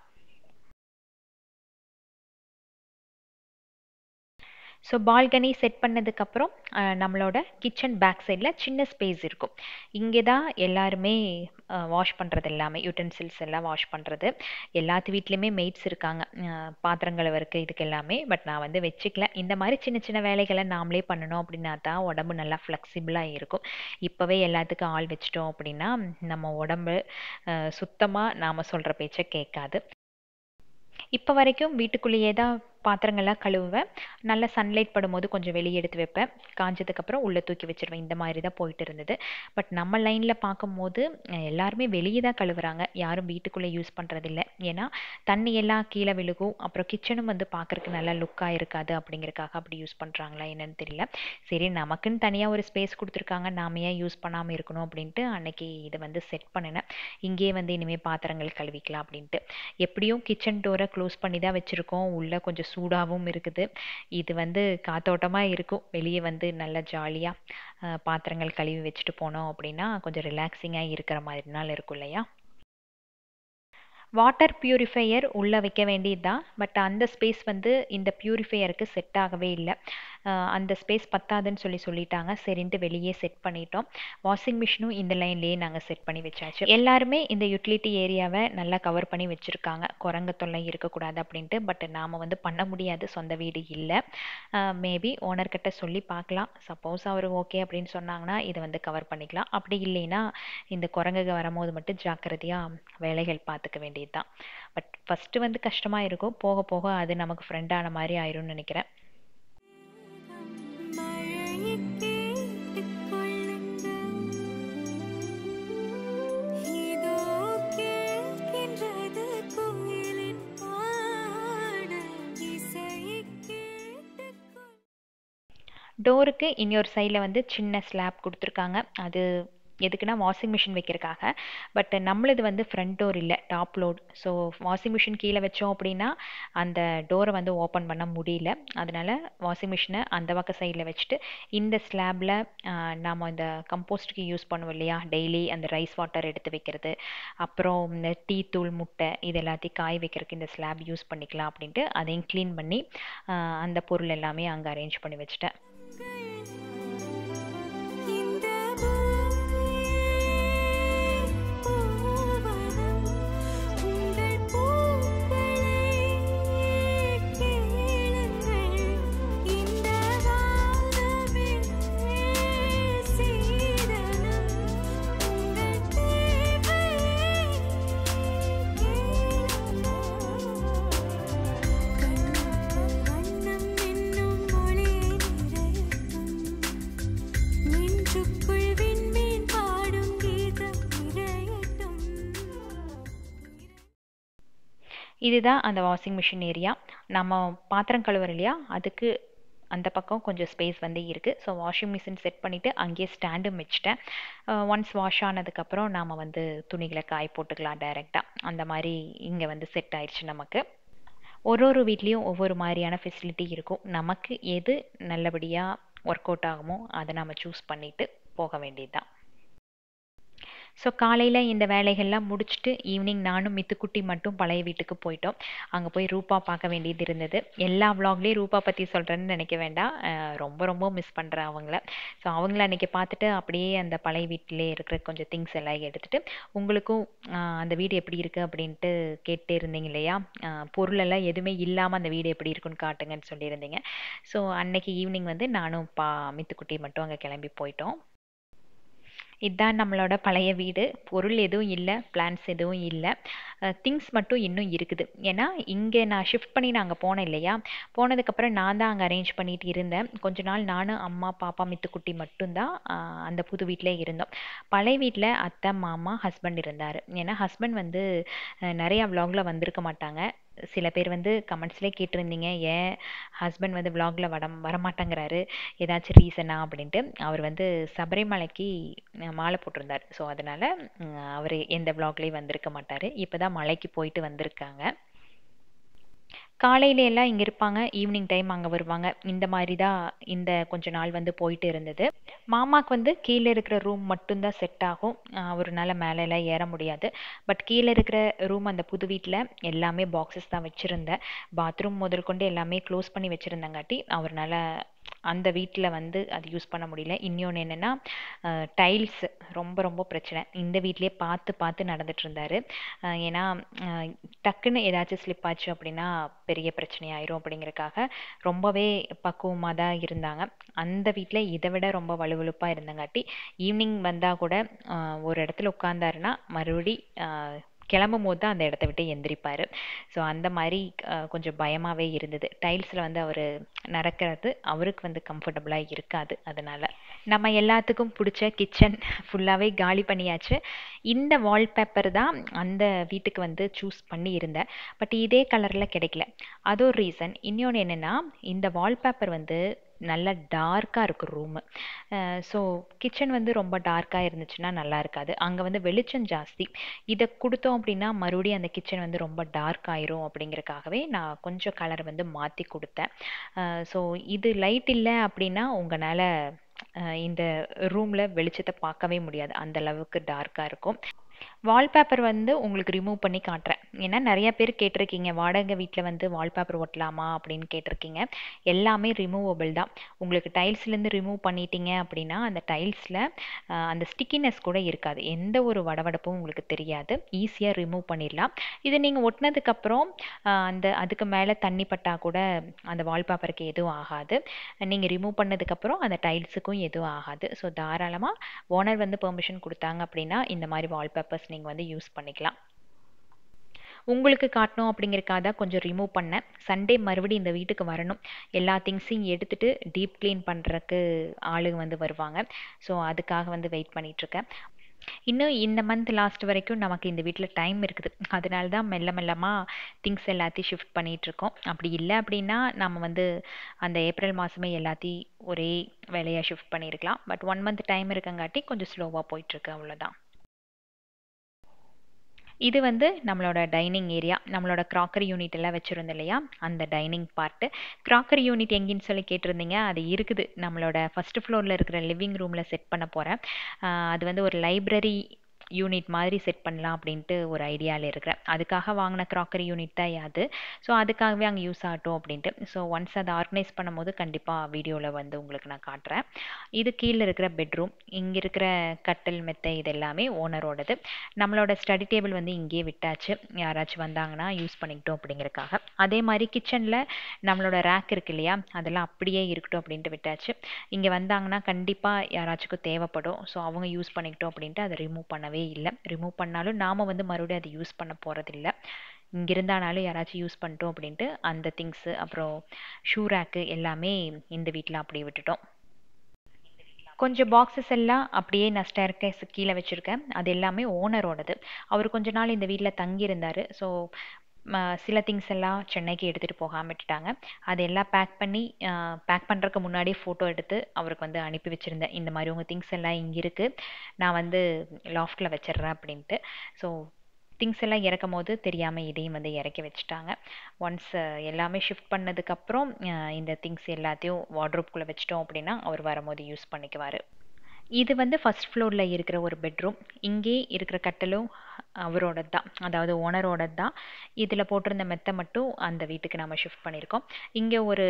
ஸோ பால்கனி செட் பண்ணதுக்கப்புறம் நம்மளோட கிச்சன் பேக் சைடில் சின்ன ஸ்பேஸ் இருக்கும் இங்கே தான் எல்லாருமே வாஷ் பண்ணுறது எல்லாமே யூட்டன்சில்ஸ் எல்லாம் வாஷ் பண்ணுறது எல்லாத்து வீட்லேயுமே மெய்ட்ஸ் இருக்காங்க பாத்திரங்கள் வரைக்கும் இதுக்கு எல்லாமே பட் நான் வந்து வச்சுக்கல இந்த மாதிரி சின்ன சின்ன வேலைகளை நாமளே பண்ணணும் அப்படின்னா தான் உடம்பு நல்லா ஃப்ளெக்சிபிளாக இருக்கும் இப்போவே எல்லாத்துக்கும் ஆள் வச்சிட்டோம் அப்படின்னா நம்ம உடம்பு சுத்தமாக நாம் சொல்கிற பேச்சை கேட்காது இப்போ வரைக்கும் வீட்டுக்குள்ளேயே தான் பாத்திரங்கள்லாம் கழுவுவேன் நல்லா சன்லைட் படும்போது கொஞ்சம் வெளியே எடுத்து வைப்பேன் காஞ்சதுக்கப்புறம் உள்ளே தூக்கி வச்சுருவேன் இந்த மாதிரி தான் போயிட்டு இருந்தது பட் நம்ம லைனில் பார்க்கும்போது எல்லாருமே வெளியே தான் கழுவுறாங்க யாரும் வீட்டுக்குள்ளே யூஸ் பண்ணுறதில்ல ஏன்னா தண்ணி எல்லாம் கீழே விழுகும் அப்புறம் கிச்சனும் வந்து பார்க்குறக்கு நல்லா லுக்காக இருக்காது அப்படிங்கிறக்காக அப்படி யூஸ் பண்ணுறாங்களா என்னென்னு தெரியல சரி நமக்குன்னு தனியாக ஒரு ஸ்பேஸ் கொடுத்துருக்காங்க நாம ஏன் யூஸ் பண்ணாமல் இருக்கணும் அப்படின்ட்டு அன்னைக்கு இதை வந்து செட் பண்ணினேன் இங்கேயே வந்து இனிமேல் பாத்திரங்கள் கழுவிக்கலாம் அப்படின்ட்டு எப்படியும் கிச்சன் டோரை க்ளோஸ் பண்ணி தான் வச்சுருக்கோம் உள்ளே கொஞ்சம் சூடாகவும் இருக்குது இது வந்து காத்தோட்டமாக இருக்கும் வெளியே வந்து நல்லா ஜாலியாக பாத்திரங்கள் கழுவி வச்சுட்டு போனோம் அப்படின்னா கொஞ்சம் ரிலாக்ஸிங்காக இருக்கிற மாதிரினால இருக்கும் இல்லையா வாட்டர் பியூரிஃபையர் உள்ளே வைக்க வேண்டியது தான் பட் அந்த ஸ்பேஸ் வந்து இந்த பியூரிஃபையருக்கு செட் ஆகவே இல்லை அந்த ஸ்பேஸ் பத்தாதுன்னு சொல்லி சொல்லிட்டாங்க சரின்ட்டு வெளியே செட் பண்ணிட்டோம் வாஷிங் மிஷினும் இந்த லைன்லேயே நாங்கள் செட் பண்ணி வச்சாச்சு எல்லாருமே இந்த யூட்டிலிட்டி ஏரியாவை நல்லா கவர் பண்ணி வச்சுருக்காங்க குரங்கு தொல்லை இருக்கக்கூடாது அப்படின்ட்டு பட் நாம் வந்து பண்ண முடியாது சொந்த வீடு இல்லை மேபி ஓனர்கிட்ட சொல்லி பார்க்கலாம் சப்போஸ் அவர் ஓகே அப்படின்னு சொன்னாங்கன்னா இதை வந்து கவர் பண்ணிக்கலாம் அப்படி இல்லைன்னா இந்த குரங்குக வரும்போது மட்டும் ஜாக்கிரதையாக வேலைகள் பார்த்துக்க வேண்டியது தான் பட் ஃபஸ்ட்டு வந்து கஷ்டமாக இருக்கும் போக போக அது நமக்கு ஃப்ரெண்டான மாதிரி ஆயிரும்னு நினைக்கிறேன் டோருக்கு இன்னொரு சைடில் வந்து சின்ன ஸ்லாப் கொடுத்துருக்காங்க அது எதுக்குன்னா வாஷிங் மிஷின் வைக்கிறக்காக பட் நம்மளது வந்து ஃப்ரண்ட் டோர் இல்லை top load so washing machine கீழே வச்சோம் அப்படின்னா அந்த டோரை வந்து ஓப்பன் பண்ண முடியல அதனால் வாஷிங் மிஷினை அந்த பக்கம் சைடில் வச்சுட்டு இந்த ஸ்லாபில் நாம் இந்த கம்போஸ்ட்டுக்கு யூஸ் பண்ணுவோம் இல்லையா டெய்லி அந்த ரைஸ் வாட்டர் எடுத்து வைக்கிறது அப்புறம் இந்த டீ தூள் முட்டை இது எல்லாத்தையும் காய் வைக்கிறதுக்கு இந்த ஸ்லாப் யூஸ் பண்ணிக்கலாம் அப்படின்ட்டு அதையும் க்ளீன் பண்ணி அந்த பொருள் எல்லாமே அங்கே அரேஞ்ச் பண்ணி வச்சுட்டேன் இதுதான் அந்த வாஷிங் மிஷின் ஏரியா நம்ம பாத்திரம் கழுவுற இல்லையா அதுக்கு அந்த பக்கம் கொஞ்சம் ஸ்பேஸ் வந்து இருக்குது ஸோ வாஷிங் மிஷின் செட் பண்ணிவிட்டு அங்கேயே ஸ்டாண்டும் வச்சுட்டேன் ஒன்ஸ் uh, வாஷ் ஆனதுக்கப்புறம் நாம் வந்து துணிகளை காய போட்டுக்கலாம் டைரெக்டாக அந்த மாதிரி இங்கே வந்து செட் ஆயிடுச்சு நமக்கு ஒரு ஒரு வீட்லேயும் ஒவ்வொரு மாதிரியான ஃபெசிலிட்டி இருக்கும் நமக்கு எது நல்லபடியாக ஒர்க் அவுட் ஆகுமோ அதை நம்ம சூஸ் பண்ணிவிட்டு போக வேண்டியது தான் ஸோ காலையில் இந்த வேலைகள்லாம் முடிச்சுட்டு ஈவினிங் நானும் மித்துக்குட்டி மட்டும் பழைய வீட்டுக்கு போயிட்டோம் அங்கே போய் ரூபா பார்க்க வேண்டியது இருந்தது எல்லா வ்ளாக்லேயும் ரூபா பற்றி சொல்கிறேன்னு நினைக்க வேண்டாம் ரொம்ப ரொம்ப மிஸ் பண்ணுறேன் அவங்கள ஸோ அவங்கள அன்றைக்கி பார்த்துட்டு அப்படியே அந்த பழைய வீட்டிலே இருக்கிற கொஞ்சம் திங்ஸ் எல்லாம் எடுத்துகிட்டு உங்களுக்கும் அந்த வீடு எப்படி இருக்குது அப்படின்ட்டு கேட்டு இருந்தீங்க இல்லையா பொருளெல்லாம் எதுவுமே இல்லாமல் அந்த வீடு எப்படி இருக்குன்னு காட்டுங்கன்னு சொல்லியிருந்தீங்க ஸோ அன்னைக்கு ஈவினிங் வந்து நானும் பா மித்துக்குட்டி மட்டும் அங்கே கிளம்பி போயிட்டோம் இதுதான் நம்மளோட பழைய வீடு பொருள் எதுவும் இல்லை பிளான்ஸ் எதுவும் இல்லை திங்ஸ் மட்டும் இன்னும் இருக்குது ஏன்னா இங்கே நான் ஷிஃப்ட் பண்ணி நாங்கள் போனேன் இல்லையா போனதுக்கப்புறம் நான் தான் அங்கே அரேஞ்ச் பண்ணிட்டு இருந்தேன் கொஞ்ச நாள் நானும் அம்மா பாப்பா மித்துக்குட்டி மட்டும்தான் அந்த புது வீட்டிலே இருந்தோம் பழைய வீட்டில் அத்தை மாமா ஹஸ்பண்ட் இருந்தார் ஏன்னா ஹஸ்பண்ட் வந்து நிறையா விலாகில் வந்திருக்க மாட்டாங்க சில பேர் வந்து கமெண்ட்ஸ்லேயே கேட்டிருந்தீங்க ஏன் ஹஸ்பண்ட் வந்து விலாகில் வட வரமாட்டேங்கிறாரு ஏதாச்சும் ரீசனா அப்படின்ட்டு அவர் வந்து சபரிமலைக்கு மாலை போட்டிருந்தார் ஸோ அதனால் அவர் எந்த விலாக்லேயும் வந்திருக்க மாட்டார் இப்போ தான் மலைக்கு போயிட்டு வந்திருக்காங்க காலையில எல்லாம் இங்கே இருப்பாங்க ஈவினிங் டைம் அங்கே வருவாங்க இந்த மாதிரி தான் இந்த கொஞ்ச நாள் வந்து போயிட்டு இருந்தது மாமாவுக்கு வந்து கீழே இருக்கிற ரூம் மட்டும்தான் செட் ஆகும் அவருனால எல்லாம் ஏற முடியாது பட் கீழே இருக்கிற ரூம் அந்த புது வீட்டில் எல்லாமே பாக்ஸஸ் தான் வச்சுருந்தேன் பாத்ரூம் முதல் கொண்டு எல்லாமே க்ளோஸ் பண்ணி வச்சுருந்தங்காட்டி அவர்னால அந்த வீட்டில் வந்து அது யூஸ் பண்ண முடியல இன்னொன்று என்னென்னா டைல்ஸ் ரொம்ப ரொம்ப பிரச்சனை இந்த வீட்லேயே பார்த்து பார்த்து இருந்தார் ஏன்னா டக்குன்னு ஏதாச்சும் ஸ்லிப் ஆச்சு அப்படின்னா பெரிய பிரச்சனையாயிரும் அப்படிங்கிறக்காக ரொம்பவே பக்குவமாக தான் இருந்தாங்க அந்த வீட்டில் இதை விட ரொம்ப வலுவழுப்பாக இருந்தங்காட்டி ஈவினிங் வந்தால் கூட ஒரு இடத்துல உட்காந்தாருன்னா மறுபடி கிளம்பும் போது தான் அந்த இடத்த விட்டு எந்திரிப்பார் ஸோ அந்த மாதிரி கொஞ்சம் பயமாகவே இருந்தது டைல்ஸில் வந்து அவர் நடக்கிறது அவருக்கு வந்து கம்ஃபர்டபுளாக இருக்காது அதனால் நம்ம எல்லாத்துக்கும் பிடிச்ச கிச்சன் ஃபுல்லாகவே காலி பண்ணியாச்சு இந்த வால்பேப்பர் தான் அந்த வீட்டுக்கு வந்து சூஸ் பண்ணி இருந்தேன் பட் இதே கலரில் கிடைக்கல அது ஒரு ரீசன் இன்னொன்று என்னென்னா இந்த வால்பேப்பர் வந்து நல்லா டார்க்காக இருக்கும் ரூமு ஸோ கிச்சன் வந்து ரொம்ப டார்க்காக இருந்துச்சுன்னா நல்லா இருக்காது அங்கே வந்து வெளிச்சம் ஜாஸ்தி இதை கொடுத்தோம் அப்படின்னா மறுபடியும் அந்த கிச்சன் வந்து ரொம்ப டார்க் ஆயிரும் அப்படிங்கிறக்காகவே நான் கொஞ்சம் கலர் வந்து மாற்றி கொடுத்தேன் ஸோ இது லைட் இல்லை அப்படின்னா உங்களால் இந்த ரூமில் வெளிச்சத்தை பார்க்கவே முடியாது அந்த அளவுக்கு டார்க்காக இருக்கும் வால்பேப்பர் வந்து உங்களுக்கு ரிமூவ் பண்ணி காட்டுறேன் ஏன்னா நிறைய பேர் கேட்டிருக்கீங்க வாடகை வீட்டில் வந்து வால்பேப்பர் ஒட்டலாமா அப்படின்னு கேட்டிருக்கீங்க எல்லாமே ரிமூவபிள் தான் உங்களுக்கு டைல்ஸ்லேருந்து ரிமூவ் பண்ணிட்டீங்க அப்படின்னா அந்த டைல்ஸில் அந்த ஸ்டிக்கினஸ் கூட இருக்காது எந்த ஒரு வடவடப்பும் உங்களுக்கு தெரியாது ஈஸியாக ரிமூவ் பண்ணிடலாம் இது நீங்கள் ஒட்டினதுக்கப்புறம் அந்த அதுக்கு மேலே தண்ணி பட்டால் கூட அந்த வால்பேப்பருக்கு எதுவும் ஆகாது நீங்கள் ரிமூவ் பண்ணதுக்கப்புறம் அந்த டைல்ஸுக்கும் எதுவும் ஆகாது ஸோ தாராளமாக ஓனர் வந்து பெர்மிஷன் கொடுத்தாங்க அப்படின்னா இந்த மாதிரி வால்பேப்பர் பர்பஸ் நீங்கள் வந்து யூஸ் பண்ணிக்கலாம் உங்களுக்கு காட்டணும் அப்படிங்கிறக்காக கொஞ்சம் ரிமூவ் பண்ணேன் சண்டே மறுபடியும் இந்த வீட்டுக்கு வரணும் எல்லா திங்ஸையும் எடுத்துகிட்டு டீப் க்ளீன் பண்ணுறக்கு ஆளுங்க வந்து வருவாங்க ஸோ அதுக்காக வந்து வெயிட் பண்ணிகிட்ருக்கேன் இன்னும் இந்த மந்த் லாஸ்ட் வரைக்கும் நமக்கு இந்த வீட்டில் டைம் இருக்குது அதனால தான் மெல்ல மெல்லமாக திங்ஸ் எல்லாத்தையும் ஷிஃப்ட் பண்ணிகிட்ருக்கோம் அப்படி இல்லை அப்படின்னா நம்ம வந்து அந்த ஏப்ரல் மாதமே எல்லாத்தையும் ஒரே வேலையாக ஷிஃப்ட் பண்ணியிருக்கலாம் பட் ஒன் மந்த் டைம் இருக்கங்காட்டி கொஞ்சம் ஸ்லோவாக போயிட்டுருக்கு அவ்வளோதான் இது வந்து நம்மளோட டைனிங் ஏரியா நம்மளோட கிராக்கரி யூனிட் எல்லாம் வச்சுருந்தோம் இல்லையா அந்த டைனிங் பார்ட்டு கிராக்கரி யூனிட் எங்கேன்னு சொல்லி கேட்டிருந்தீங்க அது இருக்குது நம்மளோட ஃபஸ்ட்டு ஃப்ளோரில் இருக்கிற லிவிங் ரூமில் செட் பண்ண போகிறேன் அது வந்து ஒரு லைப்ரரி யூனிட் மாதிரி செட் பண்ணலாம் அப்படின்ட்டு ஒரு ஐடியாவில் இருக்கிறேன் அதுக்காக வாங்கின க்ராக்கரி யூனிட் தான் அது ஸோ அதுக்காகவே அங்கே யூஸ் ஆகட்டும் அப்படின்ட்டு ஸோ ஒன்ஸ் அதை ஆர்கனைஸ் பண்ணும்போது கண்டிப்பாக வீடியோவில் வந்து உங்களுக்கு நான் காட்டுறேன் இது கீழே இருக்கிற பெட்ரூம் இங்கே இருக்கிற கட்டில் மெத்தை இது எல்லாமே ஓனரோடது நம்மளோட ஸ்டடி டேபிள் வந்து இங்கேயே விட்டாச்சு யாராச்சும் வந்தாங்கன்னா யூஸ் பண்ணிக்கிட்டோம் அப்படிங்கிறக்காக அதே மாதிரி கிச்சனில் நம்மளோட ரேக் இருக்கு இல்லையா அதெல்லாம் அப்படியே இருக்கட்டும் அப்படின்ட்டு விட்டாச்சு இங்கே வந்தாங்கன்னா கண்டிப்பாக யாராச்சுக்கும் தேவைப்படும் ஸோ அவங்க யூஸ் பண்ணிக்கிட்டோம் அப்படின்ட்டு அதை ரிமூவ் பண்ணவே தேவையே இல்லை ரிமூவ் பண்ணாலும் நாம் வந்து மறுபடியும் அதை யூஸ் பண்ண போகிறதில்ல இங்கிருந்தானாலும் யாராச்சும் யூஸ் பண்ணிட்டோம் அப்படின்ட்டு அந்த திங்ஸு அப்புறம் ஷூ ரேக்கு எல்லாமே இந்த வீட்டில் அப்படியே விட்டுட்டோம் கொஞ்சம் பாக்ஸஸ் எல்லாம் அப்படியே நஷ்டம் இருக்க கீழே வச்சுருக்கேன் அது எல்லாமே ஓனரோடது அவர் கொஞ்ச நாள் இந்த வீட்டில் தங்கியிருந்தார் ஸோ சில திங்ஸ் எல்லாம் சென்னைக்கு எடுத்துகிட்டு போகாமல் விட்டுட்டாங்க அது எல்லாம் பேக் பண்ணி பேக் பண்ணுறதுக்கு முன்னாடியே ஃபோட்டோ எடுத்து அவருக்கு வந்து அனுப்பி வச்சுருந்தேன் இந்த மாதிரி உங்கள் திங்ஸ் எல்லாம் இங்கே இருக்குது நான் வந்து லாஃப்ட்டில் வச்சிடுறேன் அப்படின்ட்டு ஸோ திங்ஸ் எல்லாம் இறக்கும் போது தெரியாமல் இதையும் வந்து இறக்கி வச்சுட்டாங்க ஒன்ஸ் எல்லாமே ஷிஃப்ட் பண்ணதுக்கப்புறம் இந்த திங்ஸ் எல்லாத்தையும் வாட்ரூப்குள்ளே வச்சிட்டோம் அப்படின்னா அவர் வரும்போது யூஸ் பண்ணிக்குவார் இது வந்து ஃபஸ்ட் ஃப்ளோரில் இருக்கிற ஒரு பெட்ரூம் இங்கே இருக்கிற கட்டலும் அவரோடது தான் அதாவது ஓனரோடது தான் இதில் போட்டிருந்த மெத்தை மட்டும் அந்த வீட்டுக்கு நம்ம ஷிஃப்ட் பண்ணியிருக்கோம் இங்கே ஒரு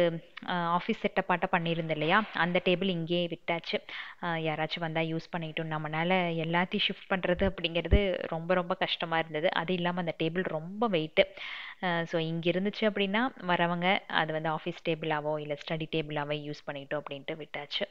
ஆஃபீஸ் செட்டப்பாட்டை பண்ணியிருந்தோம் இல்லையா அந்த டேபிள் இங்கேயே விட்டாச்சு யாராச்சும் வந்தால் யூஸ் பண்ணிக்கிட்டோம் நம்மளால் எல்லாத்தையும் ஷிஃப்ட் பண்ணுறது அப்படிங்கிறது ரொம்ப ரொம்ப கஷ்டமாக இருந்தது அது இல்லாமல் அந்த டேபிள் ரொம்ப வெயிட்டு ஸோ இங்கே இருந்துச்சு அப்படின்னா வரவங்க அது வந்து ஆஃபீஸ் டேபிளாவோ இல்லை ஸ்டடி டேபிளாவோ யூஸ் பண்ணிக்கிட்டோம் அப்படின்ட்டு விட்டாச்சு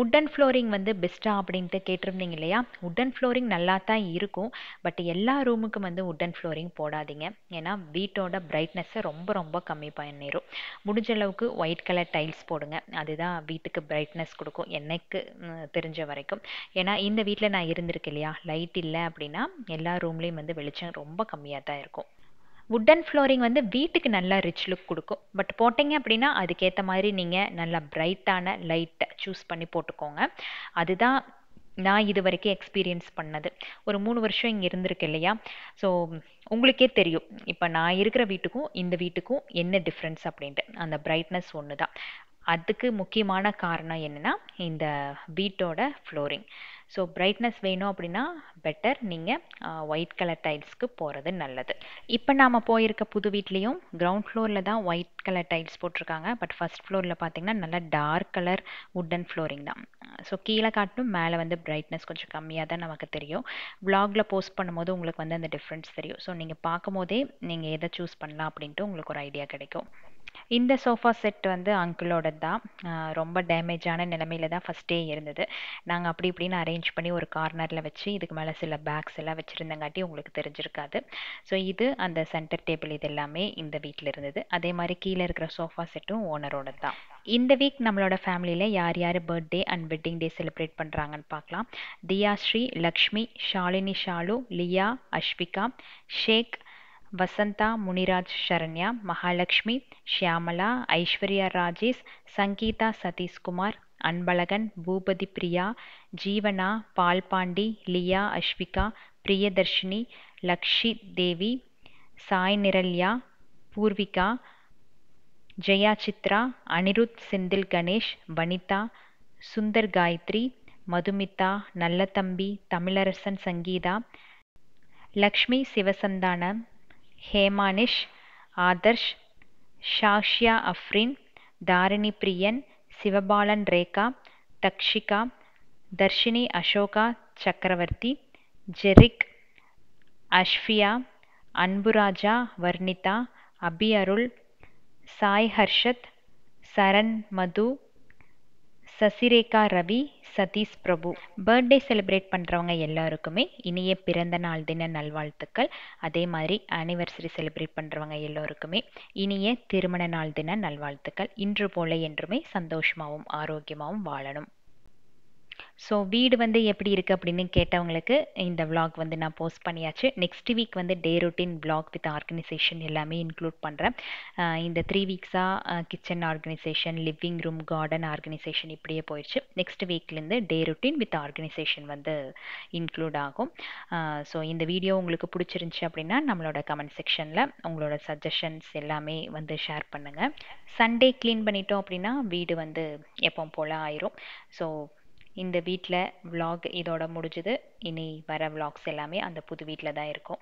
உட்டன் ஃப்ளோரிங் வந்து பெஸ்ட்டா அப்படின்ட்டு கேட்டிருந்தீங்க இல்லையா உட்டன் ஃப்ளோரிங் நல்லா தான் இருக்கும் பட் எல்லா ரூமுக்கும் வந்து உட்டன் ஃப்ளோரிங் போடாதீங்க ஏன்னா வீட்டோட ப்ரைட்னஸ்ஸை ரொம்ப ரொம்ப கம்மி பண்ணிடும் முடிஞ்ச அளவுக்கு ஒயிட் கலர் டைல்ஸ் போடுங்க அதுதான் வீட்டுக்கு பிரைட்னஸ் கொடுக்கும் என்னைக்கு தெரிஞ்ச வரைக்கும் ஏன்னா இந்த வீட்டில் நான் இருந்திருக்கேன் இல்லையா லைட் இல்லை அப்படின்னா எல்லா ரூம்லேயும் வந்து வெளிச்சம் ரொம்ப கம்மியாக தான் இருக்கும் வுட்டன் ஃப்ளோரிங் வந்து வீட்டுக்கு நல்லா ரிச் லுக் கொடுக்கும் பட் போட்டிங்க அப்படின்னா அதுக்கேற்ற மாதிரி நீங்கள் நல்லா பிரைட்டான லைட்டை சூஸ் பண்ணி போட்டுக்கோங்க அதுதான் நான் இது வரைக்கும் எக்ஸ்பீரியன்ஸ் பண்ணது ஒரு மூணு வருஷம் இங்கே இருந்திருக்கு இல்லையா ஸோ உங்களுக்கே தெரியும் இப்போ நான் இருக்கிற வீட்டுக்கும் இந்த வீட்டுக்கும் என்ன டிஃப்ரென்ஸ் அப்படின்ட்டு அந்த பிரைட்னஸ் ஒன்று தான் அதுக்கு முக்கியமான காரணம் என்னென்னா இந்த வீட்டோட ஃப்ளோரிங் ஸோ பிரைட்னஸ் வேணும் அப்படின்னா பெட்டர் நீங்கள் ஒயிட் கலர் டைல்ஸ்க்கு போகிறது நல்லது இப்போ நாம் போயிருக்க புது வீட்லேயும் கிரவுண்ட் ஃப்ளோரில் தான் ஒயிட் கலர் டைல்ஸ் போட்டிருக்காங்க பட் ஃபஸ்ட் ஃப்ளோரில் பார்த்தீங்கன்னா நல்லா டார்க் கலர் உட்டன் ஃப்ளோரிங் தான் ஸோ கீழே காட்டும் மேலே வந்து பிரைட்னஸ் கொஞ்சம் கம்மியாக தான் நமக்கு தெரியும் வ்ளாகில் போஸ்ட் பண்ணும்போது உங்களுக்கு வந்து அந்த டிஃப்ரென்ஸ் தெரியும் ஸோ நீங்கள் பார்க்கும் போதே நீங்கள் எதை சூஸ் பண்ணலாம் அப்படின்ட்டு உங்களுக்கு ஒரு ஐடியா கிடைக்கும் இந்த சோஃபா செட் வந்து அங்கிளோடது தான் ரொம்ப டேமேஜான நிலமையில தான் ஃபஸ்ட்டே இருந்தது நாங்கள் அப்படி இப்படின்னு அரேஞ்ச் பண்ணி ஒரு கார்னரில் வச்சு இதுக்கு மேலே சில பேக்ஸ் எல்லாம் வச்சுருந்தங்காட்டி உங்களுக்கு தெரிஞ்சிருக்காது ஸோ இது அந்த சென்டர் டேபிள் இது எல்லாமே இந்த வீட்டில் இருந்தது அதே மாதிரி கீழே இருக்கிற சோஃபா செட்டும் ஓனரோட தான் இந்த வீக் நம்மளோட ஃபேமிலியில் யார் யார் birthday and wedding day celebrate பண்ணுறாங்கன்னு பார்க்கலாம் தியாஸ்ரீ லக்ஷ்மி ஷாலினி ஷாலு லியா அஷ்விகா ஷேக் வசந்தா முனிராஜ் சரண்யா மகாலட்சுமி ஷியாமலா ஐஸ்வர்யா ராஜேஷ் சங்கீதா சதீஷ்குமார் அன்பழகன் பூபதி பிரியா ஜீவனா பால்பாண்டி லியா அஸ்விகா பிரியதர்ஷினி லக்ஷி தேவி சாய் நிரல்யா பூர்விகா ஜெயா சித்ரா அனிருத் செந்தில் கணேஷ் வனிதா சுந்தர் காயத்ரி மதுமிதா நல்லதம்பி தமிழரசன் சங்கீதா லக்ஷ்மி சிவசந்தானம் ஹேமானிஷ் ஆதர்ஷ் ஷாஷியா அஃப்ரின் தாரிணி பிரியன் Sivabalan Rekha Dakshika Dharshini Ashoka Chakravarthy Jerick Ashfiya Anburaja Varnitha Abi Arul Sai Harshad Saran Madhu Sasirekha Ravi Sathish Prabhu birthday celebrate பண்ணுறவங்க எல்லாருக்குமே இனிய பிறந்த நாள் தின நல்வாழ்த்துக்கள் அதே மாதிரி ஆனிவர்சரி செலிப்ரேட் பண்ணுறவங்க எல்லோருக்குமே இனிய திருமண நாள் தின நல்வாழ்த்துக்கள் இன்று போல என்றுமே சந்தோஷமாகவும் ஆரோக்கியமாகவும் வாழணும் ஸோ வீடு வந்து எப்படி இருக்குது அப்படின்னு கேட்டவங்களுக்கு இந்த விளாக் வந்து நான் போஸ்ட் பண்ணியாச்சு நெக்ஸ்ட் வீக் வந்து day routine vlog with organisation எல்லாமே இன்க்ளூட் பண்ணுறேன் இந்த த்ரீ வீக்ஸாக kitchen organisation living room garden organisation இப்படியே போயிடுச்சு நெக்ஸ்ட் வீக்லேருந்து டே ரொட்டீன் வித் ஆர்கனைசேஷன் வந்து இன்க்ளூட் ஆகும் ஸோ இந்த வீடியோ உங்களுக்கு பிடிச்சிருந்துச்சி அப்படின்னா நம்மளோட கமெண்ட் செக்ஷனில் உங்களோட சஜஷன்ஸ் எல்லாமே வந்து ஷேர் பண்ணுங்கள் சண்டே க்ளீன் பண்ணிட்டோம் அப்படின்னா வீடு வந்து எப்போ போல் ஆயிரும் ஸோ இந்த வீட்டில் விலாக் இதோட முடிஞ்சுது இனி வர விலாக்ஸ் எல்லாமே அந்த புது வீட்டில் தான் இருக்கும்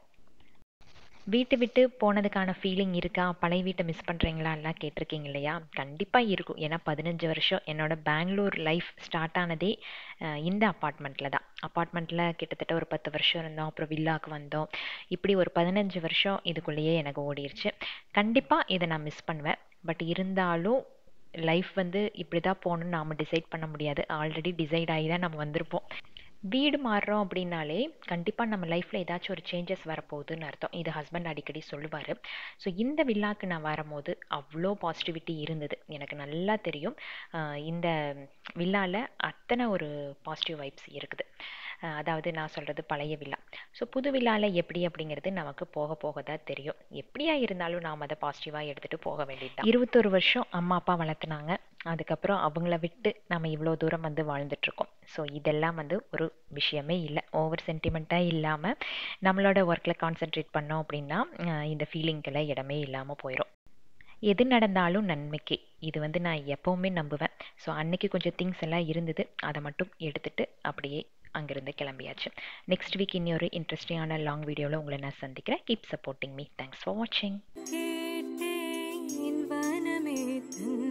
வீட்டை விட்டு போனதுக்கான ஃபீலிங் இருக்கா பழைய வீட்டை மிஸ் பண்ணுறீங்களான்லாம் கேட்டிருக்கீங்க இல்லையா கண்டிப்பாக இருக்கும் ஏன்னா பதினஞ்சு வருஷம் என்னோட பெங்களூர் லைஃப் ஸ்டார்ட் ஆனதே இந்த அப்பார்ட்மெண்ட்டில் தான் அப்பார்ட்மெண்ட்டில் கிட்டத்தட்ட ஒரு பத்து வருஷம் இருந்தோம் அப்புறம் வில்லாக்கு வந்தோம் இப்படி ஒரு பதினஞ்சு வருஷம் இதுக்குள்ளேயே எனக்கு ஓடிடுச்சு கண்டிப்பாக இதை நான் மிஸ் பண்ணுவேன் பட் இருந்தாலும் லைஃப் வந்து இப்படி தான் போகணும்னு நாம் டிசைட் பண்ண முடியாது ஆல்ரெடி டிசைட் ஆகி தான் நம்ம வந்திருப்போம் வீடு மாறுறோம் அப்படின்னாலே கண்டிப்பாக நம்ம லைஃப்பில் ஏதாச்சும் ஒரு சேஞ்சஸ் வரப்போகுதுன்னு அர்த்தம் இது ஹஸ்பண்ட் அடிக்கடி சொல்லுவார் ஸோ இந்த வில்லாக்கு நான் வரும்போது அவ்வளோ பாசிட்டிவிட்டி இருந்தது எனக்கு நல்லா தெரியும் இந்த வில்லாவில் அத்தனை ஒரு பாசிட்டிவ் வைப்ஸ் இருக்குது அதாவது நான் சொல்கிறது பழைய விழா ஸோ புது விழாவில் எப்படி அப்படிங்கிறது நமக்கு போக போக தான் தெரியும் எப்படியா இருந்தாலும் நாம் அதை பாசிட்டிவாக எடுத்துகிட்டு போக வேண்டியது இருபத்தொரு வருஷம் அம்மா அப்பா வளர்த்துனாங்க அதுக்கப்புறம் அவங்கள விட்டு நம்ம இவ்வளோ தூரம் வந்து வாழ்ந்துட்டுருக்கோம் ஸோ இதெல்லாம் வந்து ஒரு விஷயமே இல்லை ஓவர் சென்டிமெண்ட்டாக இல்லாமல் நம்மளோட ஒர்க்கில் கான்சென்ட்ரேட் பண்ணோம் அப்படின்னா இந்த ஃபீலிங்கெல்லாம் இடமே இல்லாமல் போயிடும் எது நடந்தாலும் நன்மைக்கு இது வந்து நான் எப்போவுமே நம்புவேன் ஸோ அன்னைக்கு கொஞ்சம் திங்ஸ் எல்லாம் இருந்தது அதை மட்டும் எடுத்துட்டு அப்படியே அங்கிருந்து கிளம்பியாச்சு நெக்ஸ்ட் வீக் இனி ஒரு இன்ட்ரெஸ்டிங்கான லாங் வீடியோவில் உங்களை நான் சந்திக்கிறேன் keep supporting me thanks for வாட்சிங்